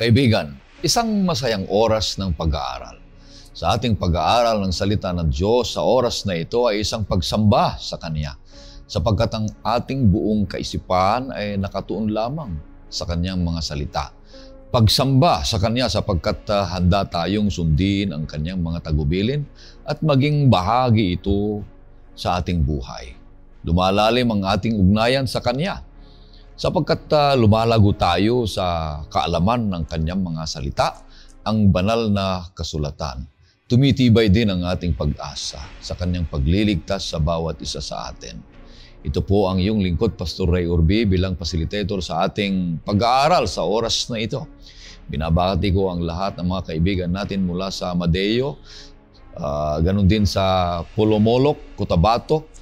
Kaibigan, isang masayang oras ng pag-aaral. Sa ating pag-aaral ng salita ng Diyos sa oras na ito ay isang pagsamba sa Kanya, sapagkat ang ating buong kaisipan ay nakatuon lamang sa Kanyang mga salita. Pagsamba sa Kanya sapagkat ah, handa tayong sundin ang Kanyang mga tagubilin at maging bahagi ito sa ating buhay. Lumalalim ang ating ugnayan sa Kanya sapagkat uh, lumalago tayo sa kaalaman ng kanyang mga salita, ang banal na kasulatan. Tumitibay din ang ating pag-asa sa kanyang pagliligtas sa bawat isa sa atin. Ito po ang iyong lingkod, Pastor Ray Urbi, bilang facilitator sa ating pag-aaral sa oras na ito. Binabati ko ang lahat ng mga kaibigan natin mula sa Madeo, uh, ah, ganun din sa Polomolok, Cotabato,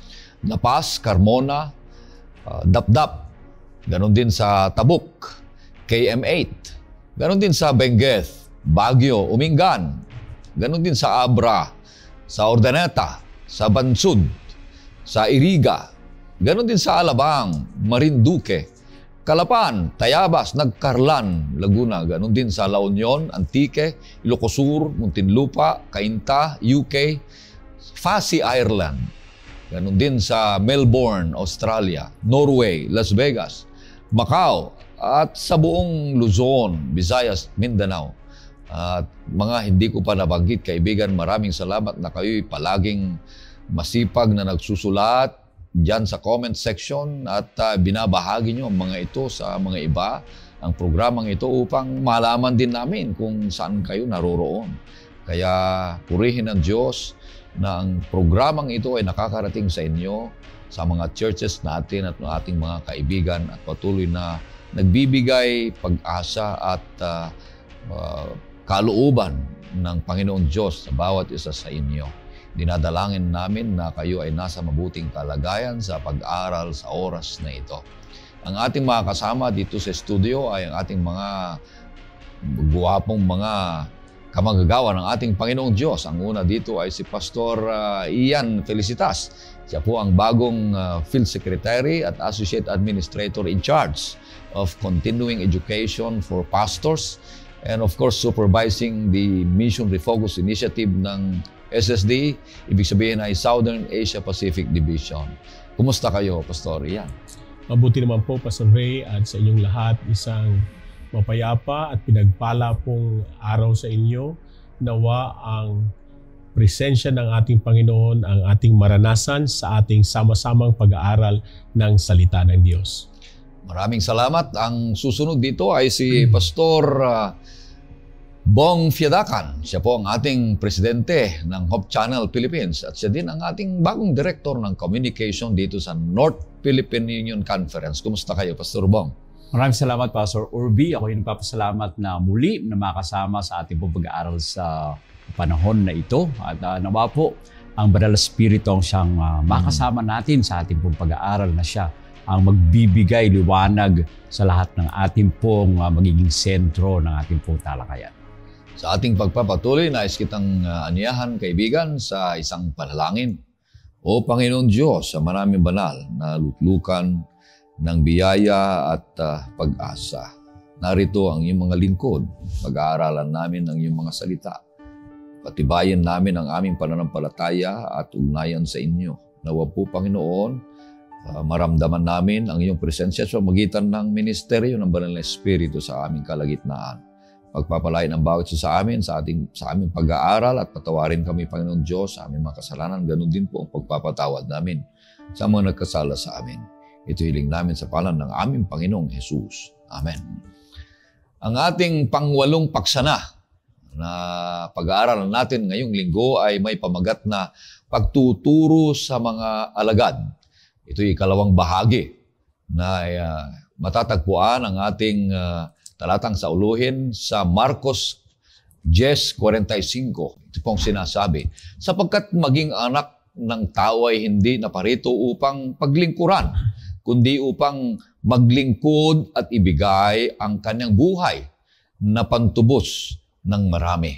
Napas, Carmona, uh, Dapdap, Ganon din sa Tabuk, KM8. Ganon din sa Benguet, Baguio, Umingan. Ganon din sa Abra, sa Ordaneta, sa Bansud, sa Iriga. Ganon din sa Alabang, Marinduque, Kalapan, Tayabas, Nagkarlan, Laguna. Ganon din sa La Union, Antique, Ilocosur, Muntinlupa, Cainta, UK, Fasi, Ireland. Ganon din sa Melbourne, Australia, Norway, Las Vegas, Macau, at sa buong Luzon, Visayas, Mindanao. At mga hindi ko pa nabanggit, kaibigan, maraming salamat na kayo'y palaging masipag na nagsusulat dyan sa comment section at uh, binabahagi nyo ang mga ito sa mga iba, ang programang ito upang malaman din namin kung saan kayo naroroon. Kaya purihin ng Diyos na ang programang ito ay nakakarating sa inyo sa mga churches natin at ating mga kaibigan at patuloy na nagbibigay pag-asa at uh, uh, kalooban ng Panginoon Diyos sa bawat isa sa inyo. Dinadalangin namin na kayo ay nasa mabuting kalagayan sa pag-aral sa oras na ito. Ang ating mga kasama dito sa studio ay ang ating mga guwapong mga kamagagawa ng ating Panginoong Diyos. Ang una dito ay si Pastor uh, Ian Felicitas. Siya po ang bagong uh, Field Secretary at Associate Administrator in Charge of Continuing Education for Pastors and of course supervising the Mission Refocus Initiative ng SSD, ibig sabihin ay Southern Asia Pacific Division. Kumusta kayo, Pastor Ian? Mabuti naman po, Pastor Ray, at sa inyong lahat, isang mapayapa at pinagpala pong araw sa inyo. Nawa ang presensya ng ating Panginoon ang ating maranasan sa ating sama-samang pag-aaral ng salita ng Diyos. Maraming salamat. Ang susunod dito ay si hmm. Pastor ah, Bong Fiadakan. Siya po ang ating presidente ng Hope Channel Philippines at siya din ang ating bagong director ng communication dito sa North Philippine Union Conference. Kumusta kayo, Pastor Bong? Maraming salamat, Pastor Urbi. Ako yung papasalamat na muli na makasama sa ating pag-aaral sa panahon na ito. At uh, nawa po, ang Banal Espiritu ang siyang uh, makasama natin sa ating pong pag-aaral na siya ang magbibigay liwanag sa lahat ng ating pong uh, magiging sentro ng ating pong talakayan. Sa ating pagpapatuloy, nais kitang uh, anyahan, kaibigan, sa isang panalangin. O Panginoon Diyos, sa maraming banal na lutlukan, ng biyaya at uh, pag-asa. Narito ang iyong mga lingkod. Pag-aaralan namin ang iyong mga salita. Patibayan namin ang aming pananampalataya at ugnayan sa inyo. Nawa po, Panginoon, uh, maramdaman namin ang iyong presensya sa magitan ng ministeryo ng Banal na Espiritu sa aming kalagitnaan. Magpapalain ang bawat isa sa amin sa ating sa aming pag-aaral at patawarin kami Panginoon Diyos sa aming mga kasalanan. Ganun din po ang pagpapatawad namin sa mga nagkasala sa amin ito hiling namin sa pangalan ng aming Panginoong Jesus. Amen. Ang ating pangwalong paksana na pag-aaralan natin ngayong linggo ay may pamagat na pagtuturo sa mga alagad. Ito'y ikalawang bahagi na uh, matatagpuan ang ating uh, talatang sauluhin sa Marcos 10.45. Ito pong sinasabi, sapagkat maging anak ng tao ay hindi naparito upang paglingkuran, kundi upang maglingkod at ibigay ang kanyang buhay na pantubos ng marami.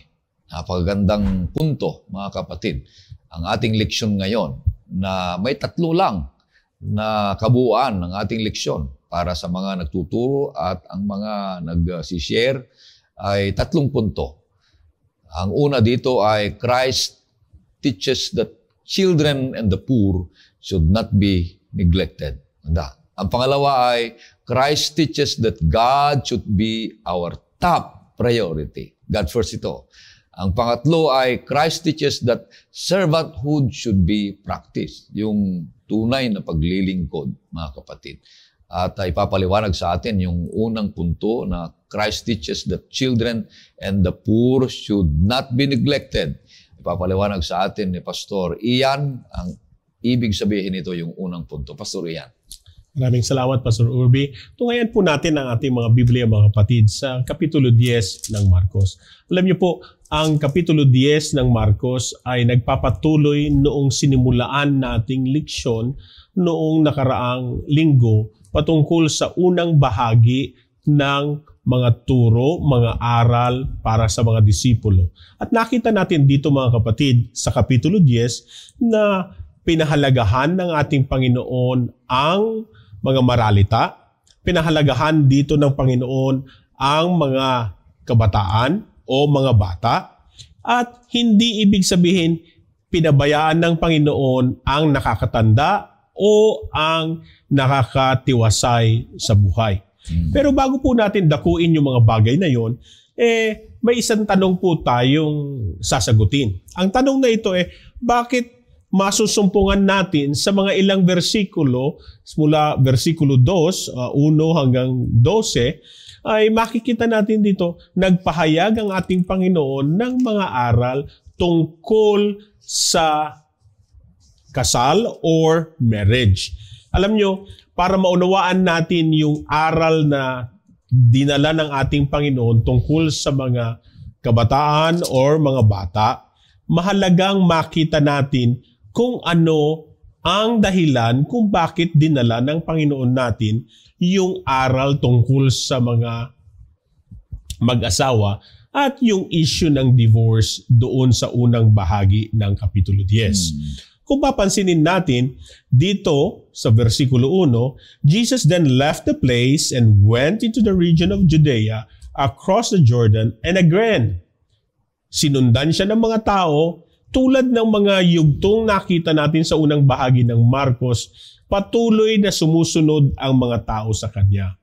Napakagandang punto, mga kapatid. Ang ating leksyon ngayon na may tatlo lang na kabuuan ng ating leksyon para sa mga nagtuturo at ang mga nag-share ay tatlong punto. Ang una dito ay Christ teaches that children and the poor should not be neglected. Ganda. Ang pangalawa ay, Christ teaches that God should be our top priority. God first ito. Ang pangatlo ay Christ teaches that servanthood should be practiced. Yung tunay na paglilingkod, mga kapatid. At uh, ipapaliwanag sa atin yung unang punto na Christ teaches that children and the poor should not be neglected. Ipapaliwanag sa atin ni Pastor Ian ang ibig sabihin nito yung unang punto. Pastor Ian. Maraming salamat, Pastor Urbi. Tungayan po natin ang ating mga Biblia, mga kapatid, sa Kapitulo 10 ng Marcos. Alam niyo po, ang Kapitulo 10 ng Marcos ay nagpapatuloy noong sinimulaan nating leksyon noong nakaraang linggo patungkol sa unang bahagi ng mga turo, mga aral para sa mga disipulo. At nakita natin dito mga kapatid sa Kapitulo 10 na pinahalagahan ng ating Panginoon ang mga maralita. Pinahalagahan dito ng Panginoon ang mga kabataan o mga bata at hindi ibig sabihin pinabayaan ng Panginoon ang nakakatanda o ang nakakatiwasay sa buhay. Hmm. Pero bago po natin dakuin yung mga bagay na yon, eh may isang tanong po tayong sasagutin. Ang tanong na ito eh, bakit masusumpungan natin sa mga ilang versikulo mula versikulo 2, uh, 1 hanggang 12 ay makikita natin dito nagpahayag ang ating Panginoon ng mga aral tungkol sa kasal or marriage. Alam nyo, para maunawaan natin yung aral na dinala ng ating Panginoon tungkol sa mga kabataan or mga bata, mahalagang makita natin kung ano ang dahilan kung bakit dinala ng Panginoon natin yung aral tungkol sa mga mag-asawa at yung issue ng divorce doon sa unang bahagi ng Kapitulo 10. Hmm. Kung papansinin natin, dito sa versikulo 1, Jesus then left the place and went into the region of Judea across the Jordan and again, sinundan siya ng mga tao tulad ng mga yugtong nakita natin sa unang bahagi ng Marcos, patuloy na sumusunod ang mga tao sa kanya.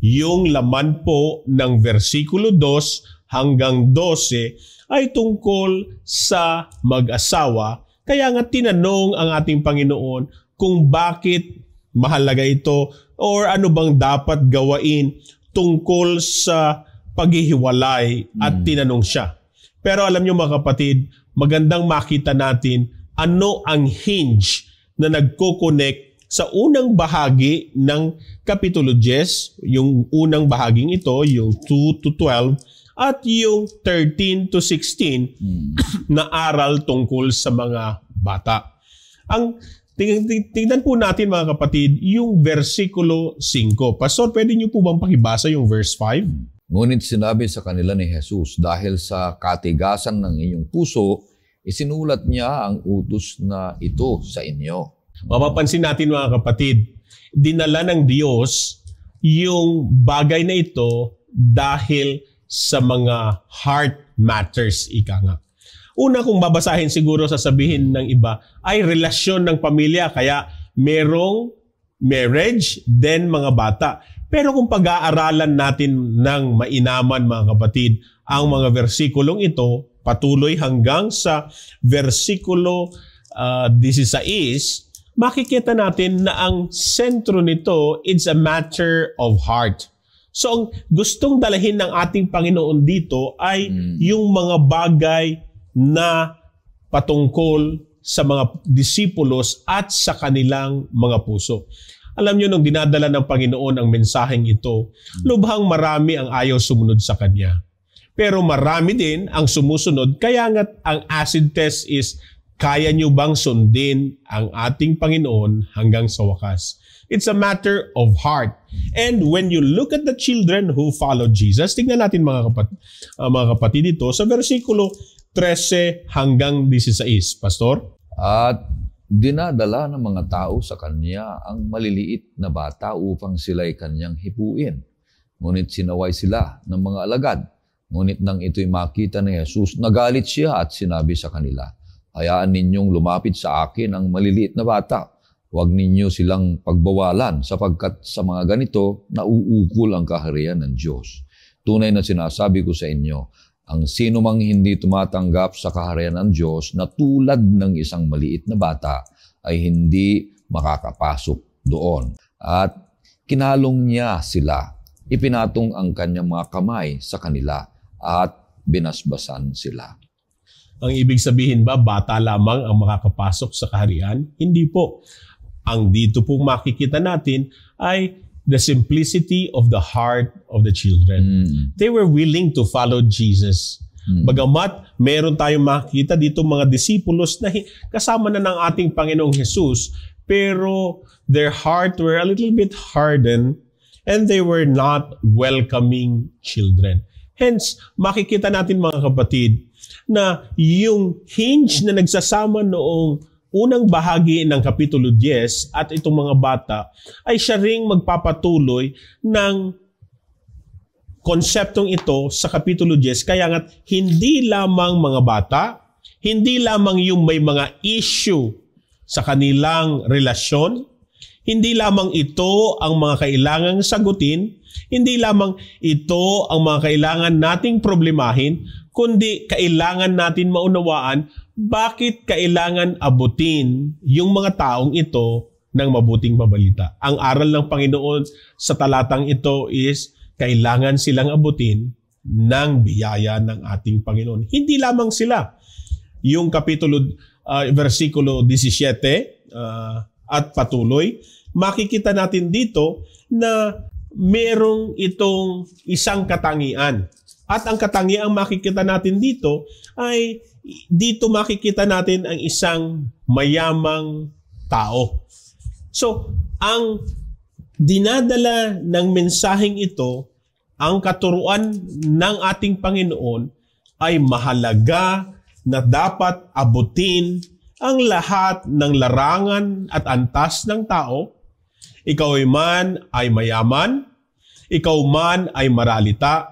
Yung laman po ng versikulo 2 hanggang 12 ay tungkol sa mag-asawa. Kaya nga tinanong ang ating Panginoon kung bakit mahalaga ito or ano bang dapat gawain tungkol sa paghihiwalay at hmm. tinanong siya. Pero alam niyo mga kapatid, magandang makita natin ano ang hinge na nagko-connect sa unang bahagi ng Kapitulo 10, yung unang bahaging ito, yung 2 to 12, at yung 13 to 16 hmm. na aral tungkol sa mga bata. Ang tingnan po natin mga kapatid, yung versikulo 5. Pastor, pwede niyo po bang pakibasa yung verse 5? Ngunit sinabi sa kanila ni Jesus, dahil sa katigasan ng inyong puso, isinulat niya ang utos na ito sa inyo. Mapapansin natin mga kapatid, dinala ng Diyos yung bagay na ito dahil sa mga heart matters, ika nga. Una kung babasahin siguro sa sabihin ng iba ay relasyon ng pamilya kaya merong marriage then mga bata. Pero kung pag-aaralan natin ng mainaman mga kapatid, ang mga versikulong ito patuloy hanggang sa versikulo uh, ah, 16, makikita natin na ang sentro nito it's a matter of heart. So ang gustong dalahin ng ating Panginoon dito ay hmm. yung mga bagay na patungkol sa mga disipulos at sa kanilang mga puso. Alam nyo, nung dinadala ng Panginoon ang mensaheng ito, hmm. lubhang marami ang ayaw sumunod sa Kanya. Pero marami din ang sumusunod, kaya nga ang acid test is, kaya nyo bang sundin ang ating Panginoon hanggang sa wakas? It's a matter of heart. And when you look at the children who followed Jesus, tingnan natin mga, kapat, uh, mga kapatid dito sa versikulo 13 hanggang 16. Pastor? At dinadala ng mga tao sa kanya ang maliliit na bata upang sila'y kanyang hipuin. Ngunit sinaway sila ng mga alagad. Ngunit nang ito'y makita ni Jesus, nagalit siya at sinabi sa kanila, Hayaan ninyong lumapit sa akin ang maliliit na bata. Huwag ninyo silang pagbawalan sapagkat sa mga ganito, nauukol ang kaharian ng Diyos. Tunay na sinasabi ko sa inyo, ang sino mang hindi tumatanggap sa kaharian ng Diyos na tulad ng isang maliit na bata ay hindi makakapasok doon. At kinalong niya sila. Ipinatong ang kanyang mga kamay sa kanila at binasbasan sila. Ang ibig sabihin ba, bata lamang ang makakapasok sa kaharian? Hindi po. Ang dito pong makikita natin ay the simplicity of the heart of the children. Mm. They were willing to follow Jesus. Mm. Bagamat meron tayong makikita dito mga disipulos na kasama na ng ating Panginoong Jesus, pero their heart were a little bit hardened and they were not welcoming children. Hence, makikita natin mga kapatid na yung hinge na nagsasama noong unang bahagi ng Kapitulo 10 at itong mga bata ay siya ring magpapatuloy ng konseptong ito sa Kapitulo 10. Kaya nga't hindi lamang mga bata, hindi lamang yung may mga issue sa kanilang relasyon, hindi lamang ito ang mga kailangang sagutin, hindi lamang ito ang mga kailangan nating problemahin, kundi kailangan natin maunawaan bakit kailangan abutin yung mga taong ito ng mabuting pabalita. Ang aral ng Panginoon sa talatang ito is kailangan silang abutin ng biyaya ng ating Panginoon. Hindi lamang sila. Yung kapitulo uh, versikulo 17 uh, ah, at patuloy, makikita natin dito na merong itong isang katangian at ang katangiang makikita natin dito ay dito makikita natin ang isang mayamang tao. So, ang dinadala ng mensaheng ito, ang katuruan ng ating Panginoon ay mahalaga na dapat abutin ang lahat ng larangan at antas ng tao. Ikaw ay man ay mayaman, ikaw man ay maralita,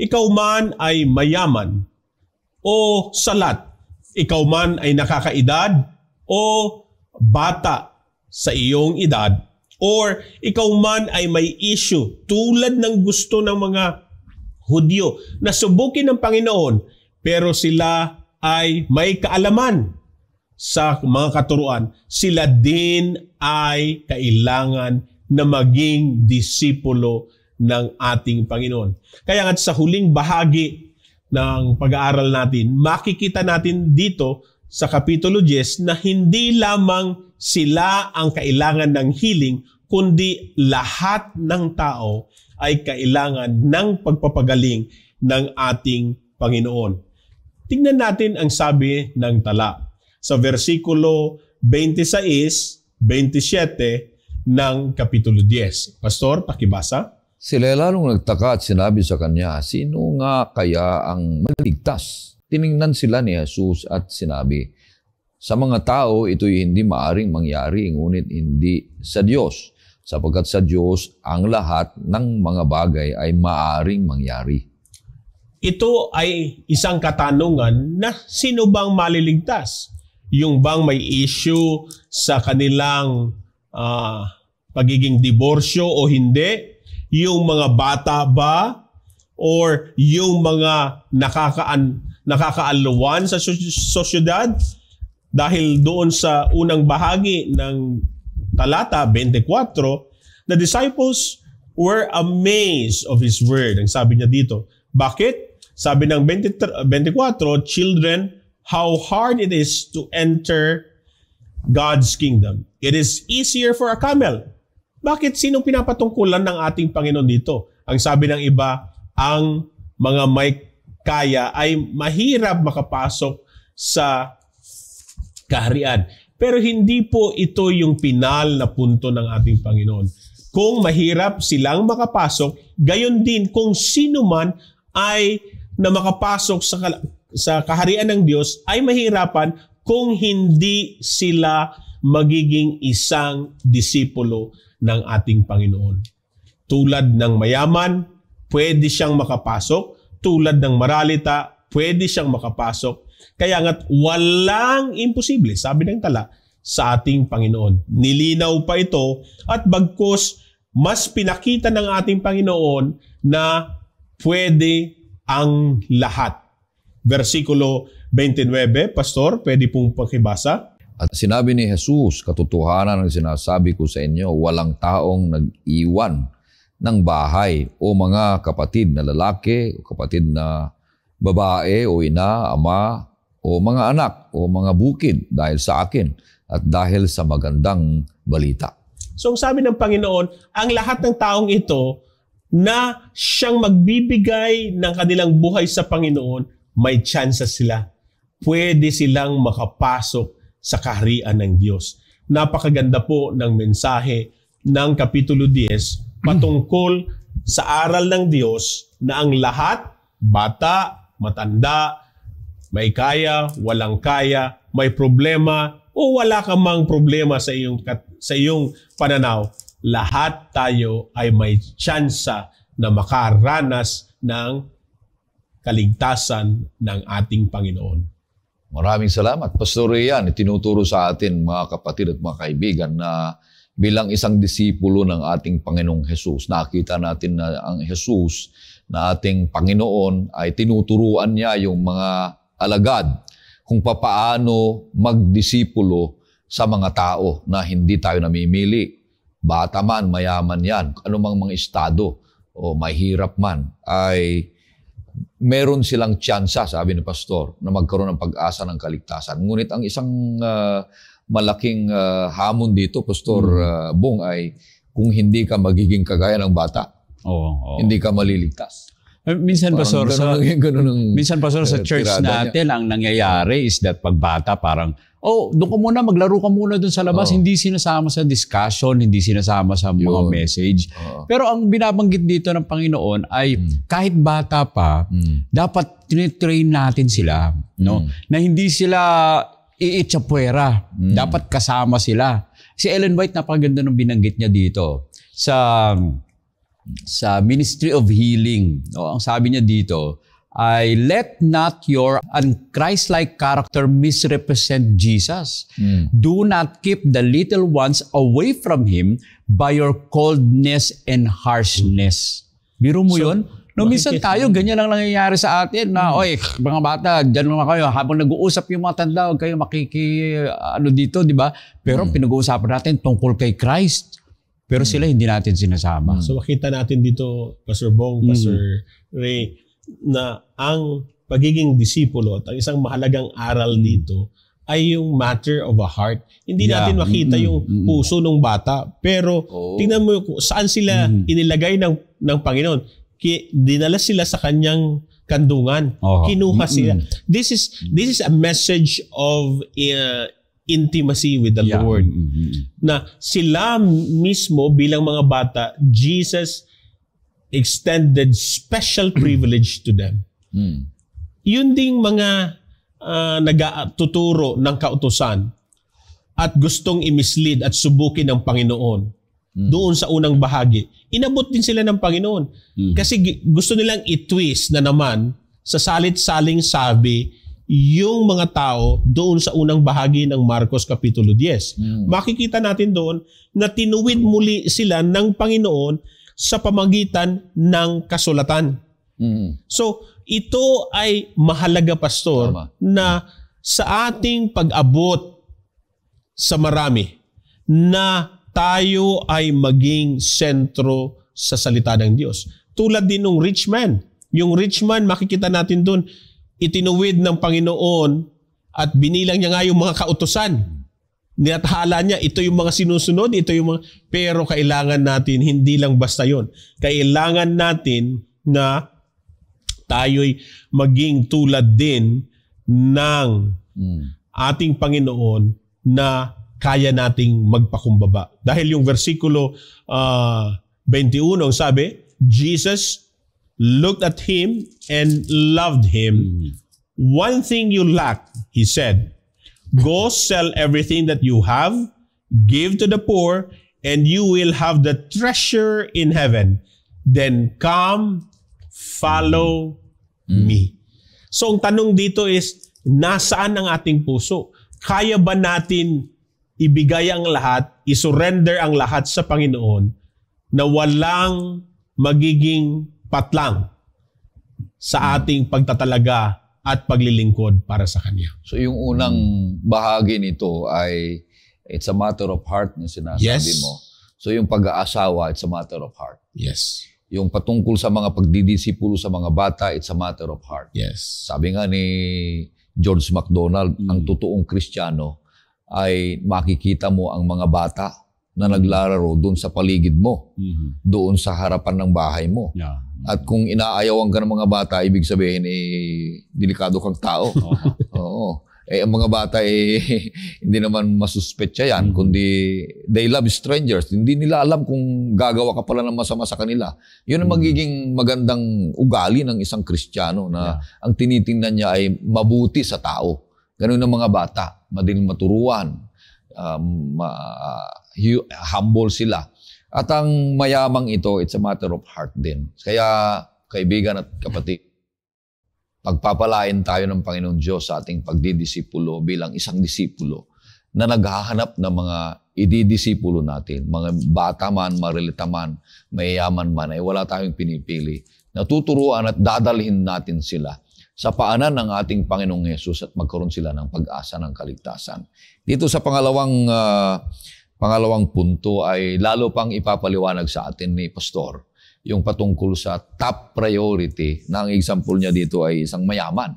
ikaw man ay mayaman o salat, ikaw man ay nakakaedad o bata sa iyong edad, or ikaw man ay may issue tulad ng gusto ng mga Hudyo na subukin ng Panginoon pero sila ay may kaalaman sa mga katuruan, sila din ay kailangan na maging disipulo ng ating Panginoon. Kaya nga sa huling bahagi ng pag-aaral natin, makikita natin dito sa Kapitulo 10 na hindi lamang sila ang kailangan ng healing, kundi lahat ng tao ay kailangan ng pagpapagaling ng ating Panginoon. Tingnan natin ang sabi ng tala sa versikulo 26, 27 ng Kapitulo 10. Pastor, pakibasa. Sila lalong nagtaka at sinabi sa kanya, sino nga kaya ang maligtas? Tiningnan sila ni Jesus at sinabi, sa mga tao, ito'y hindi maaring mangyari, ngunit hindi sa Diyos, sapagkat sa Diyos ang lahat ng mga bagay ay maaring mangyari. Ito ay isang katanungan na sino bang maliligtas? Yung bang may issue sa kanilang uh, pagiging diborsyo o hindi? Yung mga bata ba or yung mga nakakaan nakakaaluwan sa sosyedad dahil doon sa unang bahagi ng talata 24 the disciples were amazed of his word ang sabi niya dito bakit sabi ng 23, 24 children how hard it is to enter God's kingdom it is easier for a camel bakit sinong pinapatungkulan ng ating Panginoon dito? Ang sabi ng iba, ang mga may kaya ay mahirap makapasok sa kaharian. Pero hindi po ito yung pinal na punto ng ating Panginoon. Kung mahirap silang makapasok, gayon din kung sino man ay na makapasok sa sa kaharian ng Diyos ay mahirapan kung hindi sila magiging isang disipulo ng ating Panginoon. Tulad ng mayaman, pwede siyang makapasok. Tulad ng maralita, pwede siyang makapasok. Kaya nga't walang imposible, sabi ng tala, sa ating Panginoon. Nilinaw pa ito at bagkos mas pinakita ng ating Panginoon na pwede ang lahat. Versikulo 29, Pastor, pwede pong pakibasa. At sinabi ni Jesus, katotohanan ang sinasabi ko sa inyo, walang taong nag-iwan ng bahay o mga kapatid na lalaki o kapatid na babae o ina, ama o mga anak o mga bukid dahil sa akin at dahil sa magandang balita. So ang sabi ng Panginoon, ang lahat ng taong ito na siyang magbibigay ng kanilang buhay sa Panginoon, may chance sila. Pwede silang makapasok sa kaharian ng Diyos. Napakaganda po ng mensahe ng Kapitulo 10 patungkol sa aral ng Diyos na ang lahat, bata, matanda, may kaya, walang kaya, may problema, o wala ka mang problema sa iyong, sa iyong pananaw, lahat tayo ay may tsansa na makaranas ng kaligtasan ng ating Panginoon. Maraming salamat. Pastor Rian, itinuturo sa atin mga kapatid at mga kaibigan na bilang isang disipulo ng ating Panginoong Hesus, nakita natin na ang Hesus na ating Panginoon ay tinuturuan niya yung mga alagad kung papaano magdisipulo sa mga tao na hindi tayo namimili. Bata man, mayaman yan, anumang mga estado o mahirap man, ay meron silang tsansa, sabi ng pastor, na magkaroon ng pag-asa ng kaligtasan. Ngunit ang isang uh, malaking uh, hamon dito, Pastor hmm. uh, Bong, ay kung hindi ka magiging kagaya ng bata, oo, oo. hindi ka maliligtas. Eh, minsan Pastor, sa, ganun minsan Pastor, sa church natin, niya. ang nangyayari is that pagbata parang Oh, doon ko muna, maglaro ka muna doon sa labas. Oh. Hindi sinasama sa discussion, hindi sinasama sa mga message. Oh. Pero ang binabanggit dito ng Panginoon ay mm. kahit bata pa, mm. dapat tinitrain natin sila, no? Mm. Na hindi sila iitsapwera. Mm. Dapat kasama sila. Si Ellen White napaganda ng binanggit niya dito sa sa Ministry of Healing. No, ang sabi niya dito, ay let not your unchristlike character misrepresent Jesus. Mm. Do not keep the little ones away from Him by your coldness and harshness. Biro mo so, yun? No, minsan tayo, ganyan ang nangyayari sa atin na, hmm. oy, mga bata, dyan mga kayo, habang nag-uusap yung mga tanda, huwag kayo makiki, ano dito, di ba? Pero mm. pinag-uusapan natin tungkol kay Christ. Pero mm. sila hindi natin sinasama. So makita natin dito, Pastor Bong, hmm. Pastor mm. Ray, na ang pagiging disipulo at ang isang mahalagang aral dito ay yung matter of a heart. Hindi yeah. natin makita yung puso ng bata, pero oh. tingnan mo yung, saan sila inilagay ng ng Panginoon. Ki, dinala sila sa kanyang kandungan. Oh. Kinuha sila. This is this is a message of uh, intimacy with the yeah. Lord. Na sila mismo bilang mga bata, Jesus extended special privilege to them. Mm. Yun ding mga uh, ah, nagtuturo ng kautosan at gustong imislead at subukin ng Panginoon. Mm. Doon sa unang bahagi, inabot din sila ng Panginoon. Mm. Kasi gusto nilang i-twist na naman sa salit-saling sabi yung mga tao doon sa unang bahagi ng Marcos Kapitulo 10. Mm. Makikita natin doon na tinuwid muli sila ng Panginoon sa pamagitan ng kasulatan. Mm-hmm. So, ito ay mahalaga, Pastor, Tama. na sa ating pag-abot sa marami, na tayo ay maging sentro sa salita ng Diyos. Tulad din ng rich man. Yung rich man, makikita natin doon, itinuwid ng Panginoon at binilang niya nga yung mga kautosan. Nathala niya, ito yung mga sinusunod, ito yung mga... Pero kailangan natin, hindi lang basta yon Kailangan natin na tayo'y maging tulad din ng hmm. ating Panginoon na kaya nating magpakumbaba. Dahil yung versikulo uh, ah, 21 ang sabi, Jesus looked at him and loved him. Hmm. One thing you lack, he said, Go sell everything that you have, give to the poor, and you will have the treasure in heaven. Then come, follow mm. me. So ang tanong dito is, nasaan ang ating puso? Kaya ba natin ibigay ang lahat, isurrender ang lahat sa Panginoon na walang magiging patlang sa mm. ating pagtatalaga at paglilingkod para sa Kanya. So yung unang bahagi nito ay it's a matter of heart na sinasabi yes. mo. So yung pag-aasawa, it's a matter of heart. Yes. Yung patungkol sa mga pagdidisipulo sa mga bata, it's a matter of heart. Yes. Sabi nga ni George MacDonald, mm. ang totoong kristyano ay makikita mo ang mga bata na naglalaro doon sa paligid mo, mm-hmm. doon sa harapan ng bahay mo. Yeah at kung inaayawan ka ng mga bata, ibig sabihin, eh, delikado kang tao. Oo. Oo. Eh, ang mga bata, eh, hindi naman masuspetsa yan, mm-hmm. kundi they love strangers. Hindi nila alam kung gagawa ka pala ng masama sa kanila. Yun ang mm. magiging magandang ugali ng isang Kristiyano na yeah. ang tinitingnan niya ay mabuti sa tao. Ganun ang mga bata, madilim maturuan, um, uh, humble sila. At ang mayamang ito, it's a matter of heart din. Kaya, kaibigan at kapatid, pagpapalain tayo ng Panginoon Diyos sa ating pagdidisipulo bilang isang disipulo na naghahanap ng mga ididisipulo natin, mga bata man, marilita man, mayayaman man, ay eh, wala tayong pinipili. Natuturuan at dadalhin natin sila sa paanan ng ating Panginoong Yesus at magkaroon sila ng pag-asa ng kaligtasan. Dito sa pangalawang uh, Pangalawang punto ay lalo pang ipapaliwanag sa atin ni Pastor yung patungkol sa top priority na ang example niya dito ay isang mayaman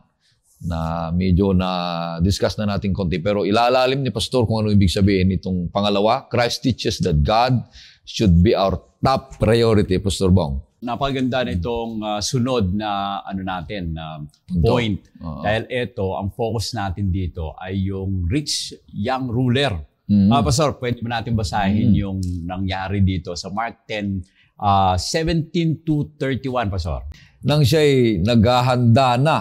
na medyo na discuss na natin konti pero ilalalim ni pastor kung ano ibig sabihin itong pangalawa Christ teaches that God should be our top priority Pastor Bong napaganda na itong uh, ah, sunod na ano natin na uh, point uh-huh. dahil ito ang focus natin dito ay yung rich young ruler Mm. Uh, Pastor, pwede ba natin basahin mm. yung nangyari dito sa Mark 10, uh, 17 to 31, Pastor? Nang siya'y naghahanda na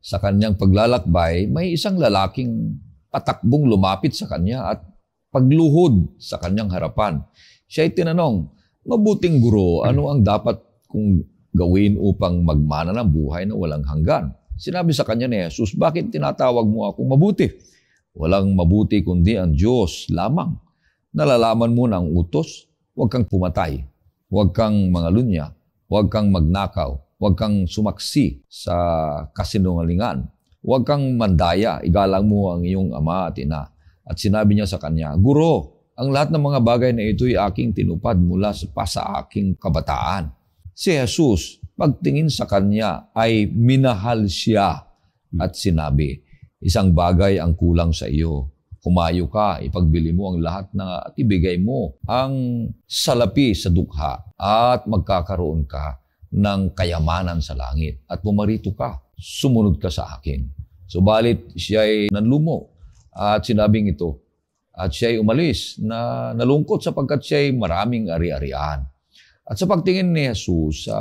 sa kanyang paglalakbay, may isang lalaking patakbong lumapit sa kanya at pagluhod sa kanyang harapan. Siya'y tinanong, mabuting guro, ano ang dapat kong gawin upang magmana ng buhay na walang hanggan? Sinabi sa kanya ni Jesus, bakit tinatawag mo akong mabuti? Walang mabuti kundi ang Diyos lamang. Nalalaman mo ng utos, huwag kang pumatay, huwag kang mangalunya, huwag kang magnakaw, huwag kang sumaksi sa kasinungalingan, huwag kang mandaya, igalang mo ang iyong ama at ina. At sinabi niya sa kanya, Guro, ang lahat ng mga bagay na ito ay aking tinupad mula sa pa aking kabataan. Si Jesus, pagtingin sa kanya ay minahal siya at sinabi, Isang bagay ang kulang sa iyo. Kumayo ka, ipagbili mo ang lahat na at ibigay mo ang salapi sa dukha at magkakaroon ka ng kayamanan sa langit at pumarito ka. Sumunod ka sa akin. Subalit siya ay nanlumo at sinabing ito at siya ay umalis na nalungkot sapagkat siya ay maraming ari-arian. At sa pagtingin ni Jesus sa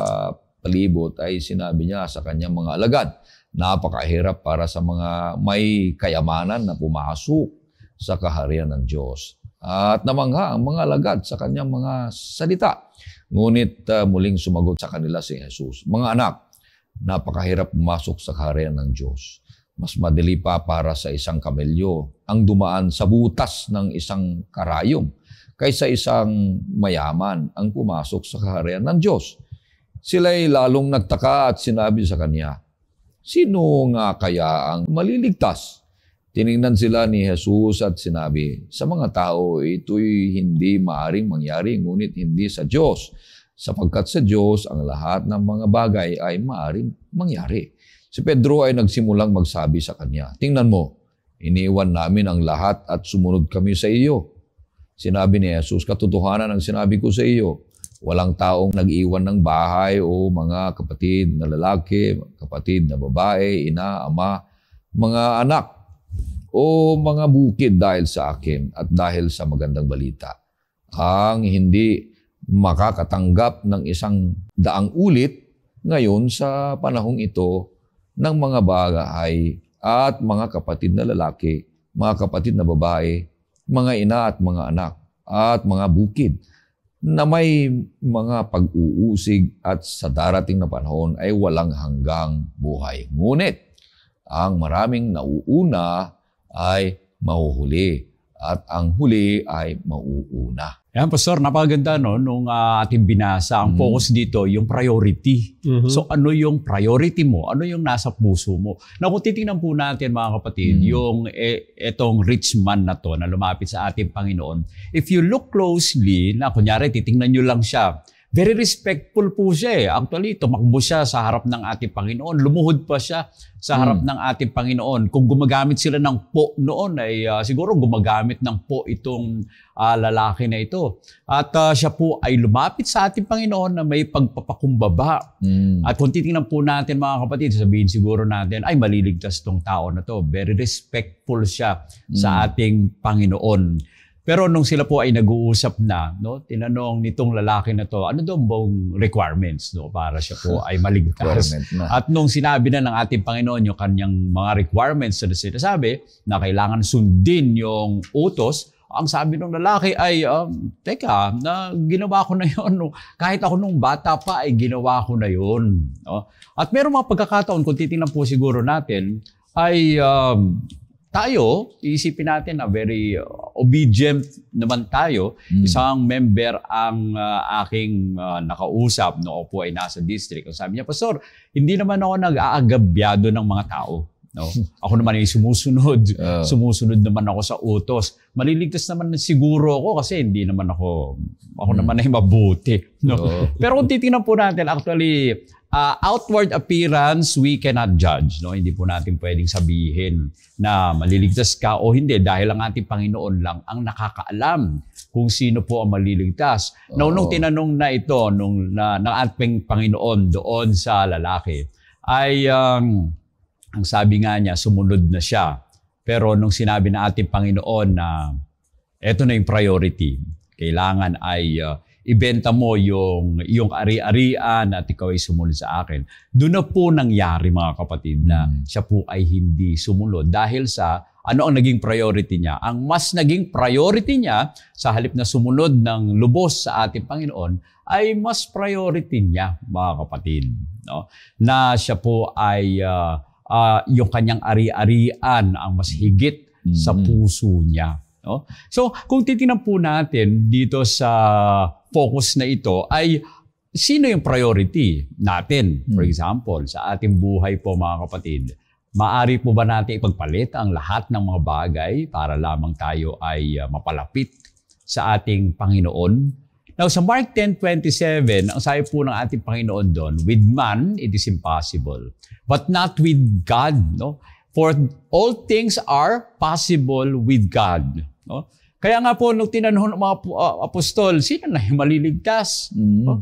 palibot ay sinabi niya sa kanyang mga alagad, Napakahirap para sa mga may kayamanan na pumasok sa kaharian ng Diyos. At namangha ang mga lagad sa kanyang mga salita. Ngunit uh, muling sumagot sa kanila si Jesus, Mga anak, napakahirap pumasok sa kaharian ng Diyos. Mas madali pa para sa isang kamelyo ang dumaan sa butas ng isang karayom kaysa isang mayaman ang pumasok sa kaharian ng Diyos. Sila'y lalong nagtaka at sinabi sa kanya, Sino nga kaya ang maliligtas? Tiningnan sila ni Jesus at sinabi, sa mga tao, ito'y hindi maaring mangyari, ngunit hindi sa Diyos, sapagkat sa Diyos ang lahat ng mga bagay ay maaring mangyari. Si Pedro ay nagsimulang magsabi sa kanya, Tingnan mo, iniwan namin ang lahat at sumunod kami sa iyo. Sinabi ni Jesus, katotohanan ang sinabi ko sa iyo, Walang taong nag-iwan ng bahay o mga kapatid na lalaki, kapatid na babae, ina, ama, mga anak o mga bukid dahil sa akin at dahil sa magandang balita. Ang hindi makakatanggap ng isang daang ulit ngayon sa panahong ito ng mga bagay at mga kapatid na lalaki, mga kapatid na babae, mga ina at mga anak at mga bukid na may mga pag-uusig at sa darating na panahon ay walang hanggang buhay. Ngunit, ang maraming nauuna ay mahuhuli at ang huli ay mauuna. Ayan, Pastor, napakaganda no, nung uh, ating binasa. Ang mm. focus dito, yung priority. Mm-hmm. So ano yung priority mo? Ano yung nasa puso mo? Na kung titingnan po natin mga kapatid, mm. yung eh, etong rich man na to na lumapit sa ating Panginoon, if you look closely, na kunyari titingnan nyo lang siya, Very respectful po siya eh. Actually, tumakbo siya sa harap ng ating Panginoon. Lumuhod pa siya sa harap hmm. ng ating Panginoon. Kung gumagamit sila ng po noon, ay uh, siguro gumagamit ng po itong uh, lalaki na ito. At uh, siya po ay lumapit sa ating Panginoon na may pagpapakumbaba. Hmm. At kung titingnan po natin mga kapatid, sabihin siguro natin, ay maliligtas itong tao na to. Very respectful siya hmm. sa ating Panginoon. Pero nung sila po ay nag-uusap na, no, tinanong nitong lalaki na to, ano daw bang requirements no, para siya po ay maligtas? At nung sinabi na ng ating Panginoon yung kanyang mga requirements na sinasabi na kailangan sundin yung utos, ang sabi ng lalaki ay, um, teka, na ginawa ko na yon. No? Kahit ako nung bata pa ay ginawa ko na yon. No? At meron mga pagkakataon, kung titingnan po siguro natin, ay um, tayo, iisipin natin na very uh, obedient naman tayo. Mm. Isang member ang uh, aking uh, nakausap no po ay nasa district. So, sabi niya, Pastor, hindi naman ako nag-aagabyado ng mga tao. No? Ako naman ay sumusunod. Uh. Sumusunod naman ako sa utos. Maliligtas naman siguro ako kasi hindi naman ako, ako mm. naman ay mabuti. No? Uh. Pero kung titingnan po natin, actually, uh, outward appearance, we cannot judge. No? Hindi po natin pwedeng sabihin na maliligtas ka o hindi dahil ang ating Panginoon lang ang nakakaalam kung sino po ang maliligtas. Oh. Now, nung tinanong na ito nung, na, ng ating Panginoon doon sa lalaki, ay um, ang sabi nga niya, sumunod na siya. Pero nung sinabi na ating Panginoon na ito na yung priority, kailangan ay uh, ibenta mo yung, yung ari-arian at ikaw ay sumunod sa akin. Doon na po nangyari mga kapatid na mm. siya po ay hindi sumunod dahil sa ano ang naging priority niya. Ang mas naging priority niya sa halip na sumunod ng lubos sa ating Panginoon ay mas priority niya mga kapatid. No? Na siya po ay uh, uh, yung kanyang ari-arian ang mas higit mm sa hmm. puso niya No? So, kung titingnan po natin dito sa focus na ito ay sino yung priority natin, for hmm. example, sa ating buhay po mga kapatid. Maari po ba natin ipagpalit ang lahat ng mga bagay para lamang tayo ay ah, mapalapit sa ating Panginoon? Now, sa Mark 10.27, ang sayo po ng ating Panginoon doon, with man, it is impossible, but not with God. No? For all things are possible with God No? Kaya nga po, nung tinanong ng mga ah, apostol, sino na yung maliligtas? Mm. No?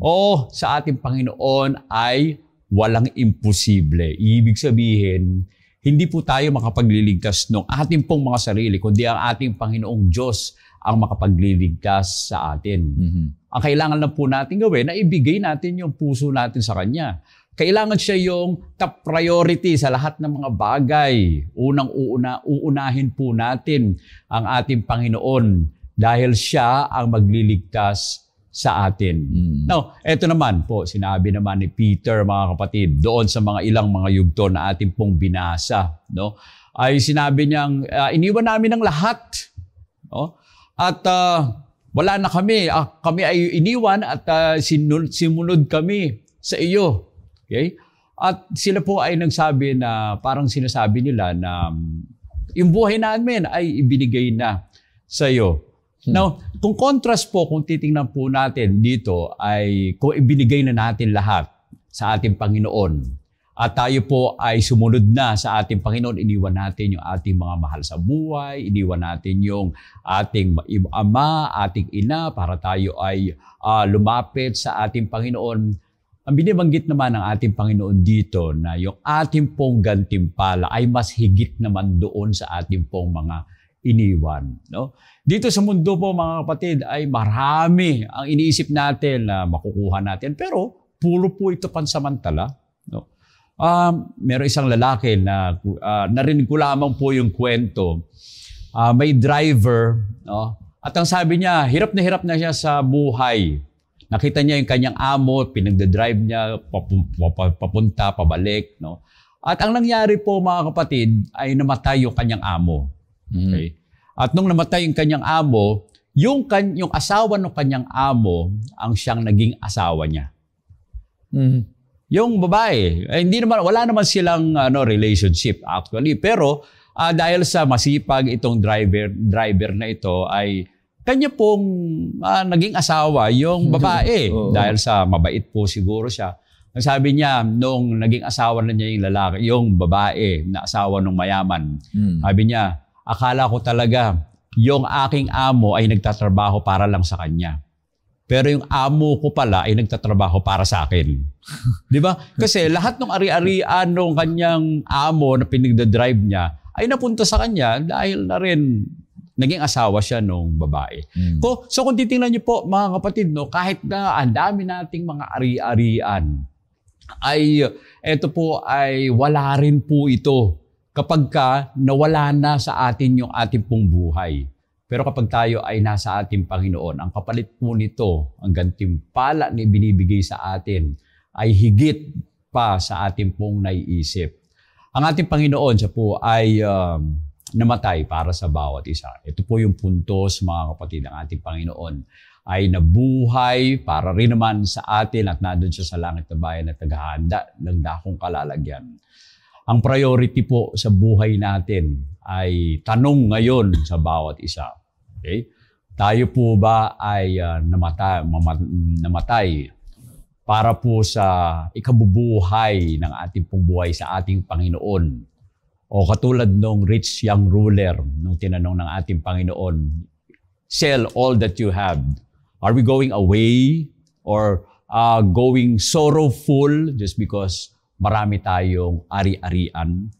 Oh, sa ating Panginoon ay walang imposible. Ibig sabihin, hindi po tayo makapagliligtas ng ating pong mga sarili, kundi ang ating Panginoong Diyos ang makapagliligtas sa atin. Mm-hmm. Ang kailangan lang po natin gawin na ibigay natin yung puso natin sa Kanya. Kailangan siya yung top priority sa lahat ng mga bagay. Unang uuna, uunahin po natin ang ating Panginoon dahil siya ang magliligtas sa atin. Mm. Now, eto naman po, sinabi naman ni Peter, mga kapatid, doon sa mga ilang mga yugto na ating pong binasa, no? ay sinabi niyang, uh, iniwan namin ang lahat. No? At uh, wala na kami. Uh, kami ay iniwan at uh, sinul- kami sa iyo. Okay? At sila po ay nagsabi na parang sinasabi nila na um, yung buhay namin ay ibinigay na sa iyo. Hmm. Now, kung contrast po, kung titingnan po natin dito ay kung ibinigay na natin lahat sa ating Panginoon at tayo po ay sumunod na sa ating Panginoon, iniwan natin yung ating mga mahal sa buhay, iniwan natin yung ating ama, ating ina para tayo ay uh, lumapit sa ating Panginoon ang binibanggit naman ng ating Panginoon dito na yung ating pong gantimpala ay mas higit naman doon sa ating pong mga iniwan. No? Dito sa mundo po mga kapatid ay marami ang iniisip natin na makukuha natin pero puro po ito pansamantala. No? Um, meron isang lalaki na uh, narinig ko lamang po yung kwento. Uh, may driver no? at ang sabi niya, hirap na hirap na siya sa buhay. Nakita niya yung kanyang amo, pinagdadrive niya, papunta, pabalik. No? At ang nangyari po mga kapatid ay namatay yung kanyang amo. Mm. Okay? Mm. At nung namatay yung kanyang amo, yung, kan, yung asawa ng kanyang amo ang siyang naging asawa niya. Mm. Yung babae, eh, hindi naman, wala naman silang ano, relationship actually. Pero uh, dahil sa masipag itong driver, driver na ito ay kanya pong uh, naging asawa yung babae oh. dahil sa mabait po siguro siya. Ang sabi niya, nung naging asawa na niya yung lalaki, yung babae na asawa ng mayaman, hmm. sabi niya, akala ko talaga yung aking amo ay nagtatrabaho para lang sa kanya. Pero yung amo ko pala ay nagtatrabaho para sa akin. Di ba? Kasi lahat ng ari-arian ng kanyang amo na pinagda-drive niya ay napunta sa kanya dahil na rin naging asawa siya nung babae. Mm. So, so kung titingnan niyo po mga kapatid, no, kahit na ang dami nating mga ari-arian, ay ito po ay wala rin po ito kapag ka nawala na sa atin yung ating pong buhay. Pero kapag tayo ay nasa ating Panginoon, ang kapalit po nito, ang gantimpala ni binibigay sa atin ay higit pa sa ating pong naiisip. Ang ating Panginoon siya po ay um, namatay para sa bawat isa. Ito po yung puntos mga kapatid ng ating Panginoon ay nabuhay para rin naman sa atin at nandun siya sa langit na bayan at naghahanda ng dakong kalalagyan. Ang priority po sa buhay natin ay tanong ngayon sa bawat isa. Okay? Tayo po ba ay uh, ah, namatay, namatay para po sa ikabubuhay ng ating pong sa ating Panginoon o katulad nung rich young ruler, nung tinanong ng ating Panginoon, sell all that you have. Are we going away or uh, going sorrowful just because marami tayong ari-arian?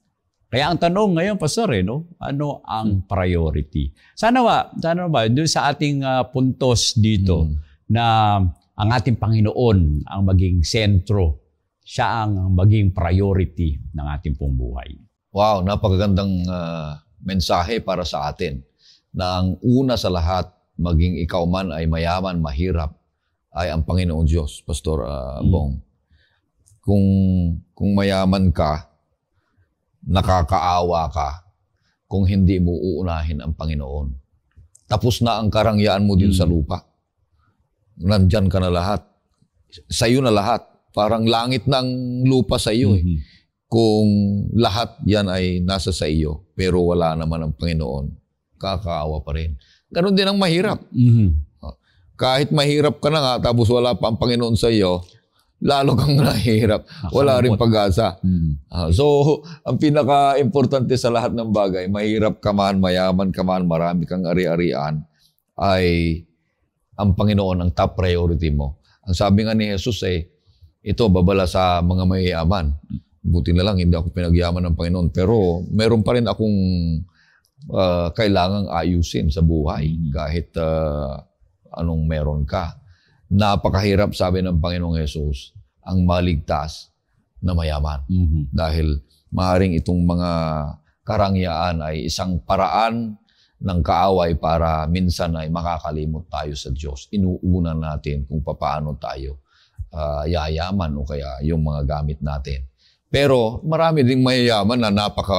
Kaya ang tanong ngayon, Pastor, eh, no? ano ang priority? Sana ba, sana ba, doon sa ating uh, puntos dito, hmm. na ang ating Panginoon ang maging sentro, siya ang maging priority ng ating pong buhay. Wow, napakagandang uh, mensahe para sa atin na ang una sa lahat, maging ikaw man ay mayaman, mahirap, ay ang Panginoon Diyos, Pastor uh, mm. Bong. Kung, kung mayaman ka, nakakaawa ka, kung hindi mo uunahin ang Panginoon. Tapos na ang karangyaan mo din mm. sa hmm. lupa. Nandyan ka na lahat. Sa'yo na lahat. Parang langit ng lupa sa iyo. Eh. Mm-hmm. Eh kung lahat yan ay nasa sa iyo, pero wala naman ang Panginoon, kakaawa pa rin. Ganon din ang mahirap. Mm-hmm. Ah, kahit mahirap ka na nga, tapos wala pa ang Panginoon sa iyo, lalo kang nahihirap. Wala rin pag-asa. Mm-hmm. Ah, so, ang pinaka-importante sa lahat ng bagay, mahirap ka man, mayaman ka man, marami kang ari-arian, ay ang Panginoon ang top priority mo. Ang sabi nga ni Jesus eh, ito babala sa mga mayayaman. Buti na lang, hindi ako pinagyaman ng Panginoon. Pero meron pa rin akong uh, kailangang ayusin sa buhay mm. kahit uh, anong meron ka. Napakahirap, sabi ng Panginoong Yesus, ang maligtas na mayaman. Mm-hmm. Dahil maaring itong mga karangyaan ay isang paraan ng kaaway para minsan ay makakalimot tayo sa Diyos. Inuuna natin kung paano tayo uh, yayaman o kaya yung mga gamit natin pero marami ding mayayaman na napaka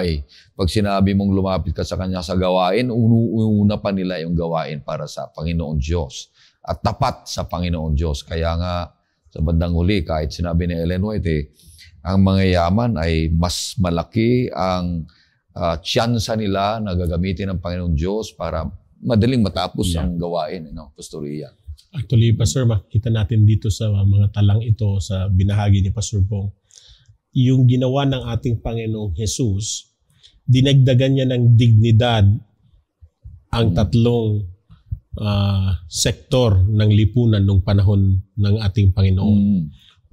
ay pag sinabi mong lumapit ka sa kanya sa gawain, unu-una pa nila yung gawain para sa Panginoon Diyos at tapat sa Panginoon Diyos. Kaya nga sa bandang huli kahit sinabi ni Ellen White eh, ang mga yaman ay mas malaki ang uh, tsansa nila na gagamitin ng Panginoon Diyos para madaling matapos yeah. ang gawain, you eh, know, Pastor Ian. Actually, Pastor, makikita natin dito sa mga talang ito sa binahagi ni Pastor Bong, yung ginawa ng ating Panginoong Jesus, dinagdagan niya ng dignidad ang tatlong uh, sektor ng lipunan nung panahon ng ating Panginoon. Mm.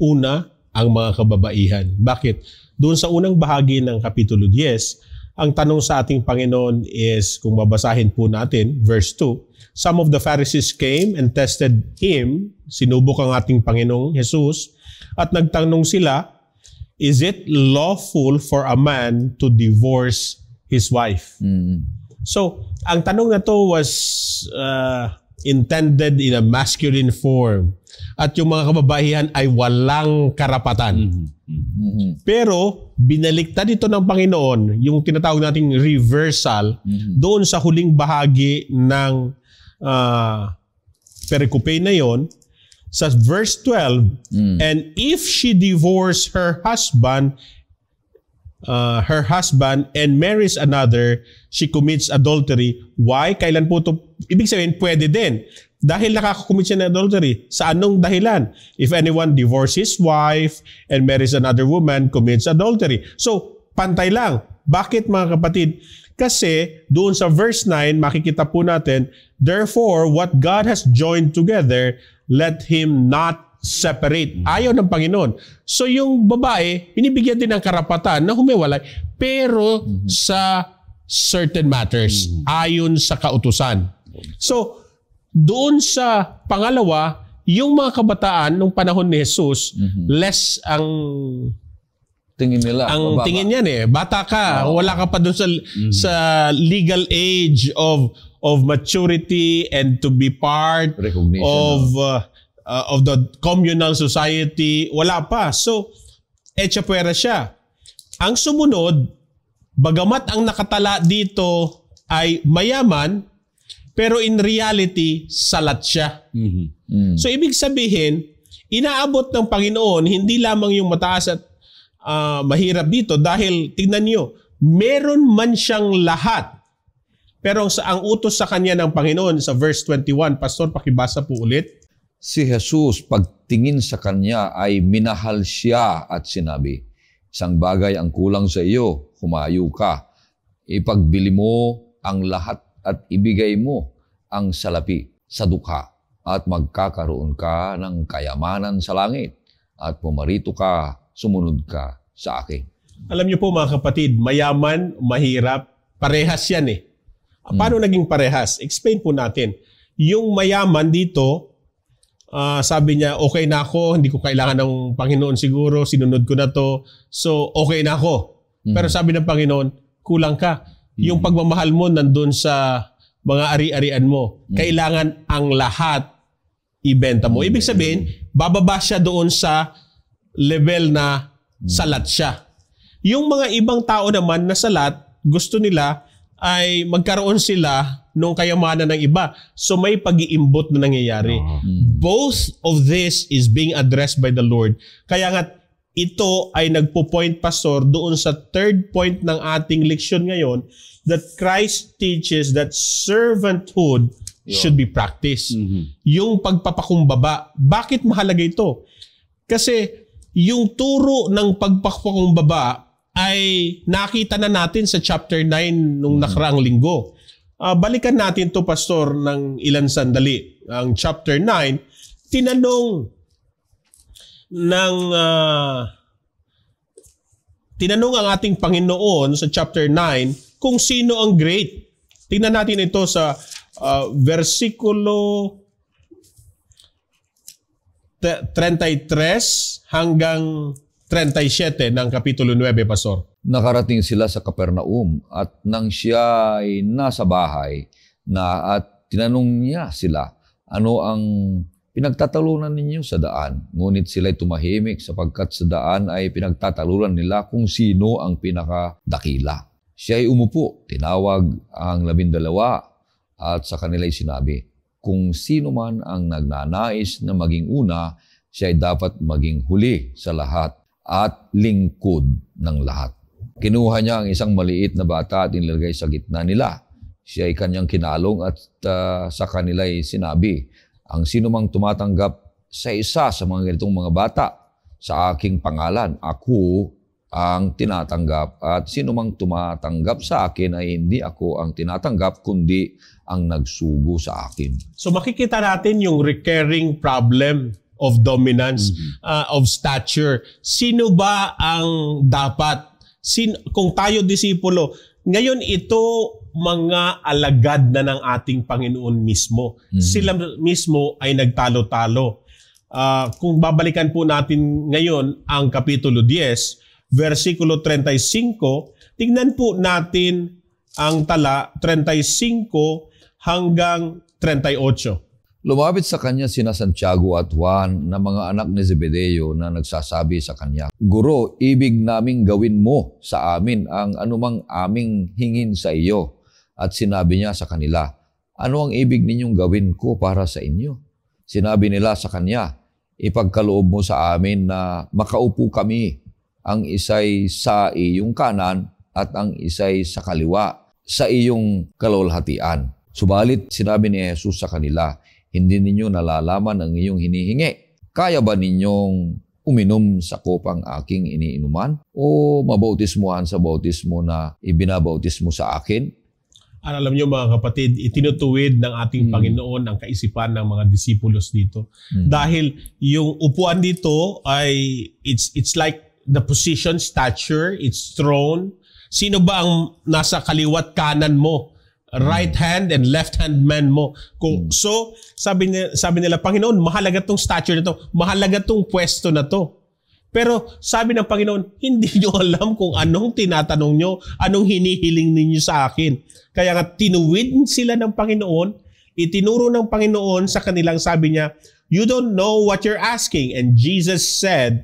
Una, ang mga kababaihan. Bakit? Doon sa unang bahagi ng Kapitulo 10, ang tanong sa ating Panginoon is, kung babasahin po natin, verse 2, Some of the Pharisees came and tested Him, sinubok ang ating Panginoong Jesus, at nagtanong sila, Is it lawful for a man to divorce his wife? Mm. So, ang tanong na to was uh, intended in a masculine form at yung mga kababaihan ay walang karapatan. Mm-hmm. Mm-hmm. Mm-hmm. Pero binaliktad ito ng Panginoon yung tinatawag nating reversal doon sa huling bahagi ng uh, ah, pericope na yon sa verse 12 mm. and if she divorced her husband uh, her husband and marries another, she commits adultery. Why? Kailan po ito? Ibig sabihin, pwede din. Dahil nakakommit siya ng adultery. Sa anong dahilan? If anyone divorces his wife and marries another woman, commits adultery. So, pantay lang. Bakit mga kapatid? Kasi doon sa verse 9, makikita po natin, Therefore, what God has joined together, let Him not separate. Ayaw ng Panginoon. So yung babae, binibigyan din ng karapatan na humiwalay pero mm-hmm. sa certain matters mm-hmm. ayon sa kautusan. So doon sa pangalawa, yung mga kabataan nung panahon ni Jesus, mm-hmm. less ang tingin nila. Ang mababa. tingin niyan eh, bata ka, oh. wala ka pa doon sa mm-hmm. sa legal age of of maturity and to be part of uh, uh, of the communal society. Wala pa. So, etchapwera siya. Ang sumunod, bagamat ang nakatala dito ay mayaman, pero in reality, salat siya. Mm-hmm. Mm-hmm. So, ibig sabihin, inaabot ng Panginoon hindi lamang yung mataas at uh, mahirap dito dahil tignan niyo, meron man siyang lahat. Pero sa ang utos sa kanya ng Panginoon sa verse 21, pastor pakibasa po ulit. Si Jesus, pagtingin sa kanya ay minahal siya at sinabi, Isang bagay ang kulang sa iyo, humayo ka. Ipagbili mo ang lahat at ibigay mo ang salapi sa dukha at magkakaroon ka ng kayamanan sa langit at pumarito ka, sumunod ka sa akin. Alam niyo po mga kapatid, mayaman, mahirap, parehas yan eh. Hmm. Paano hmm. naging parehas? Explain po natin. Yung mayaman dito, Uh, sabi niya, okay na ako, hindi ko kailangan ng Panginoon siguro, sinunod ko na to, so okay na ako. Mm-hmm. Pero sabi ng Panginoon, kulang ka. Mm-hmm. Yung pagmamahal mo nandun sa mga ari-arian mo. Mm-hmm. Kailangan ang lahat ibenta mo. Ibig sabihin, bababa siya doon sa level na mm-hmm. salat siya. Yung mga ibang tao naman na salat, gusto nila ay magkaroon sila ng kayamanan ng iba. So may pag-iimbot na nangyayari. Mm-hmm. Both of this is being addressed by the Lord. Kaya nga ito ay nagpo-point pastor doon sa third point ng ating leksyon ngayon that Christ teaches that servanthood Yun. should be practiced. Mm-hmm. Yung pagpapakumbaba. Bakit mahalaga ito? Kasi yung turo ng pagpapakumbaba ay nakita na natin sa chapter 9 nung nakaraang linggo. Uh, balikan natin to pastor ng ilan sandali. Ang chapter 9 tinanong ng uh, tinanong ang ating Panginoon sa chapter 9 kung sino ang great. Tingnan natin ito sa uh, versikulo 33 hanggang 37 ng Kapitulo 9, Pastor. Nakarating sila sa Kapernaum at nang siya ay nasa bahay na at tinanong niya sila, ano ang pinagtatalunan ninyo sa daan? Ngunit sila'y tumahimik sapagkat sa daan ay pinagtatalunan nila kung sino ang pinakadakila. Siya ay umupo, tinawag ang labindalawa at sa kanila'y sinabi, kung sino man ang nagnanais na maging una, siya ay dapat maging huli sa lahat at lingkod ng lahat. Kinuha niya ang isang maliit na bata at inilagay sa gitna nila. Siya ay kanyang kinalong at uh, sa kanila ay sinabi, ang sinumang tumatanggap sa isa sa mga ganitong mga bata sa aking pangalan, ako ang tinatanggap at sinumang tumatanggap sa akin ay hindi ako ang tinatanggap kundi ang nagsugo sa akin. So makikita natin yung recurring problem of dominance, mm-hmm. uh, of stature. Sino ba ang dapat? Sin kung tayo disipulo, ngayon ito mga alagad na ng ating Panginoon mismo. Mm-hmm. Sila mismo ay nagtalo-talo. Uh, kung babalikan po natin ngayon ang Kapitulo 10, versikulo 35, tingnan po natin ang tala 35 hanggang 38. Lumapit sa kanya sina Santiago at Juan na mga anak ni Zebedeo na nagsasabi sa kanya, Guro, ibig naming gawin mo sa amin ang anumang aming hingin sa iyo. At sinabi niya sa kanila, Ano ang ibig ninyong gawin ko para sa inyo? Sinabi nila sa kanya, Ipagkaloob mo sa amin na makaupo kami ang isa'y sa iyong kanan at ang isa'y sa kaliwa sa iyong kalulhatian. Subalit sinabi ni Jesus sa kanila, hindi ninyo nalalaman ang inyong hinihingi. Kaya ba ninyong uminom sa kopang aking iniinuman? O mabautismuhan sa bautismo na ibinabautismo sa akin? At alam niyo mga kapatid, itinutuwid ng ating mm. Panginoon ang kaisipan ng mga disipulos dito. Mm. Dahil yung upuan dito ay it's it's like the position, stature, its throne. Sino ba ang nasa kaliwat kanan mo? Hmm. right hand and left hand man mo. Kung, hmm. So, sabi nila, sabi nila, Panginoon, mahalaga tong stature na to. Mahalaga tong pwesto na to. Pero sabi ng Panginoon, hindi nyo alam kung anong tinatanong nyo, anong hinihiling ninyo sa akin. Kaya nga tinuwid sila ng Panginoon, itinuro ng Panginoon sa kanilang sabi niya, You don't know what you're asking. And Jesus said,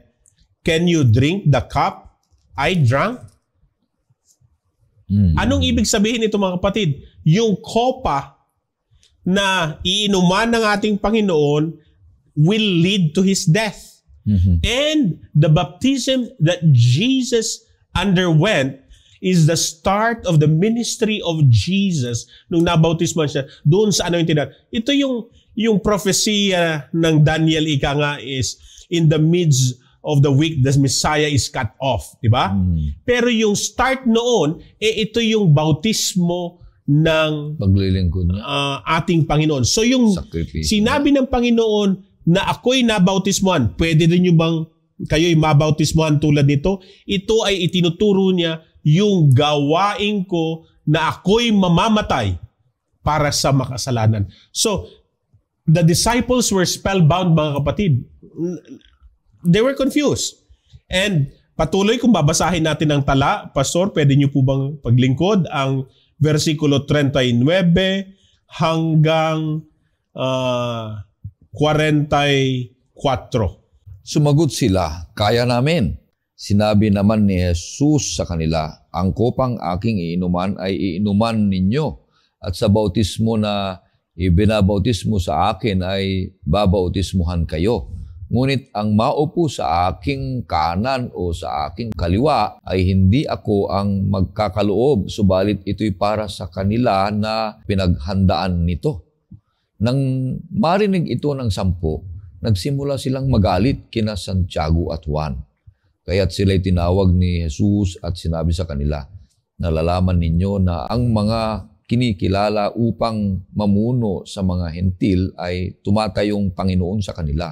Can you drink the cup I drank? Mm. Anong ibig sabihin ito mga kapatid? yung kopa na iinuman ng ating Panginoon will lead to his death. Mm-hmm. And the baptism that Jesus underwent is the start of the ministry of Jesus nung nabautisman siya. Doon sa ano yung Ito yung yung propesya ng Daniel ika nga is in the midst of the week the Messiah is cut off, di ba? Mm. Pero yung start noon eh ito yung bautismo ng paglilingkod niya. Uh, ating Panginoon. So yung Sacrifice. sinabi ng Panginoon na ako'y nabautismuhan, pwede rin yung bang kayo'y mabautismuhan tulad nito? Ito ay itinuturo niya yung gawain ko na ako'y mamamatay para sa makasalanan. So, the disciples were spellbound mga kapatid. They were confused. And patuloy kung babasahin natin ang tala, Pastor, pwede niyo po bang paglingkod ang versikulo 39 hanggang uh, ah, 44. Sumagot sila, kaya namin. Sinabi naman ni Jesus sa kanila, ang kopang aking iinuman ay iinuman ninyo at sa bautismo na ibinabautismo sa akin ay babautismuhan kayo. Ngunit ang maupo sa aking kanan o sa aking kaliwa ay hindi ako ang magkakaloob, subalit ito'y para sa kanila na pinaghandaan nito. Nang marinig ito ng sampo, nagsimula silang magalit kina Santiago at Juan. Kaya't sila'y tinawag ni Jesus at sinabi sa kanila, Nalalaman ninyo na ang mga kinikilala upang mamuno sa mga hentil ay tumatayong Panginoon sa kanila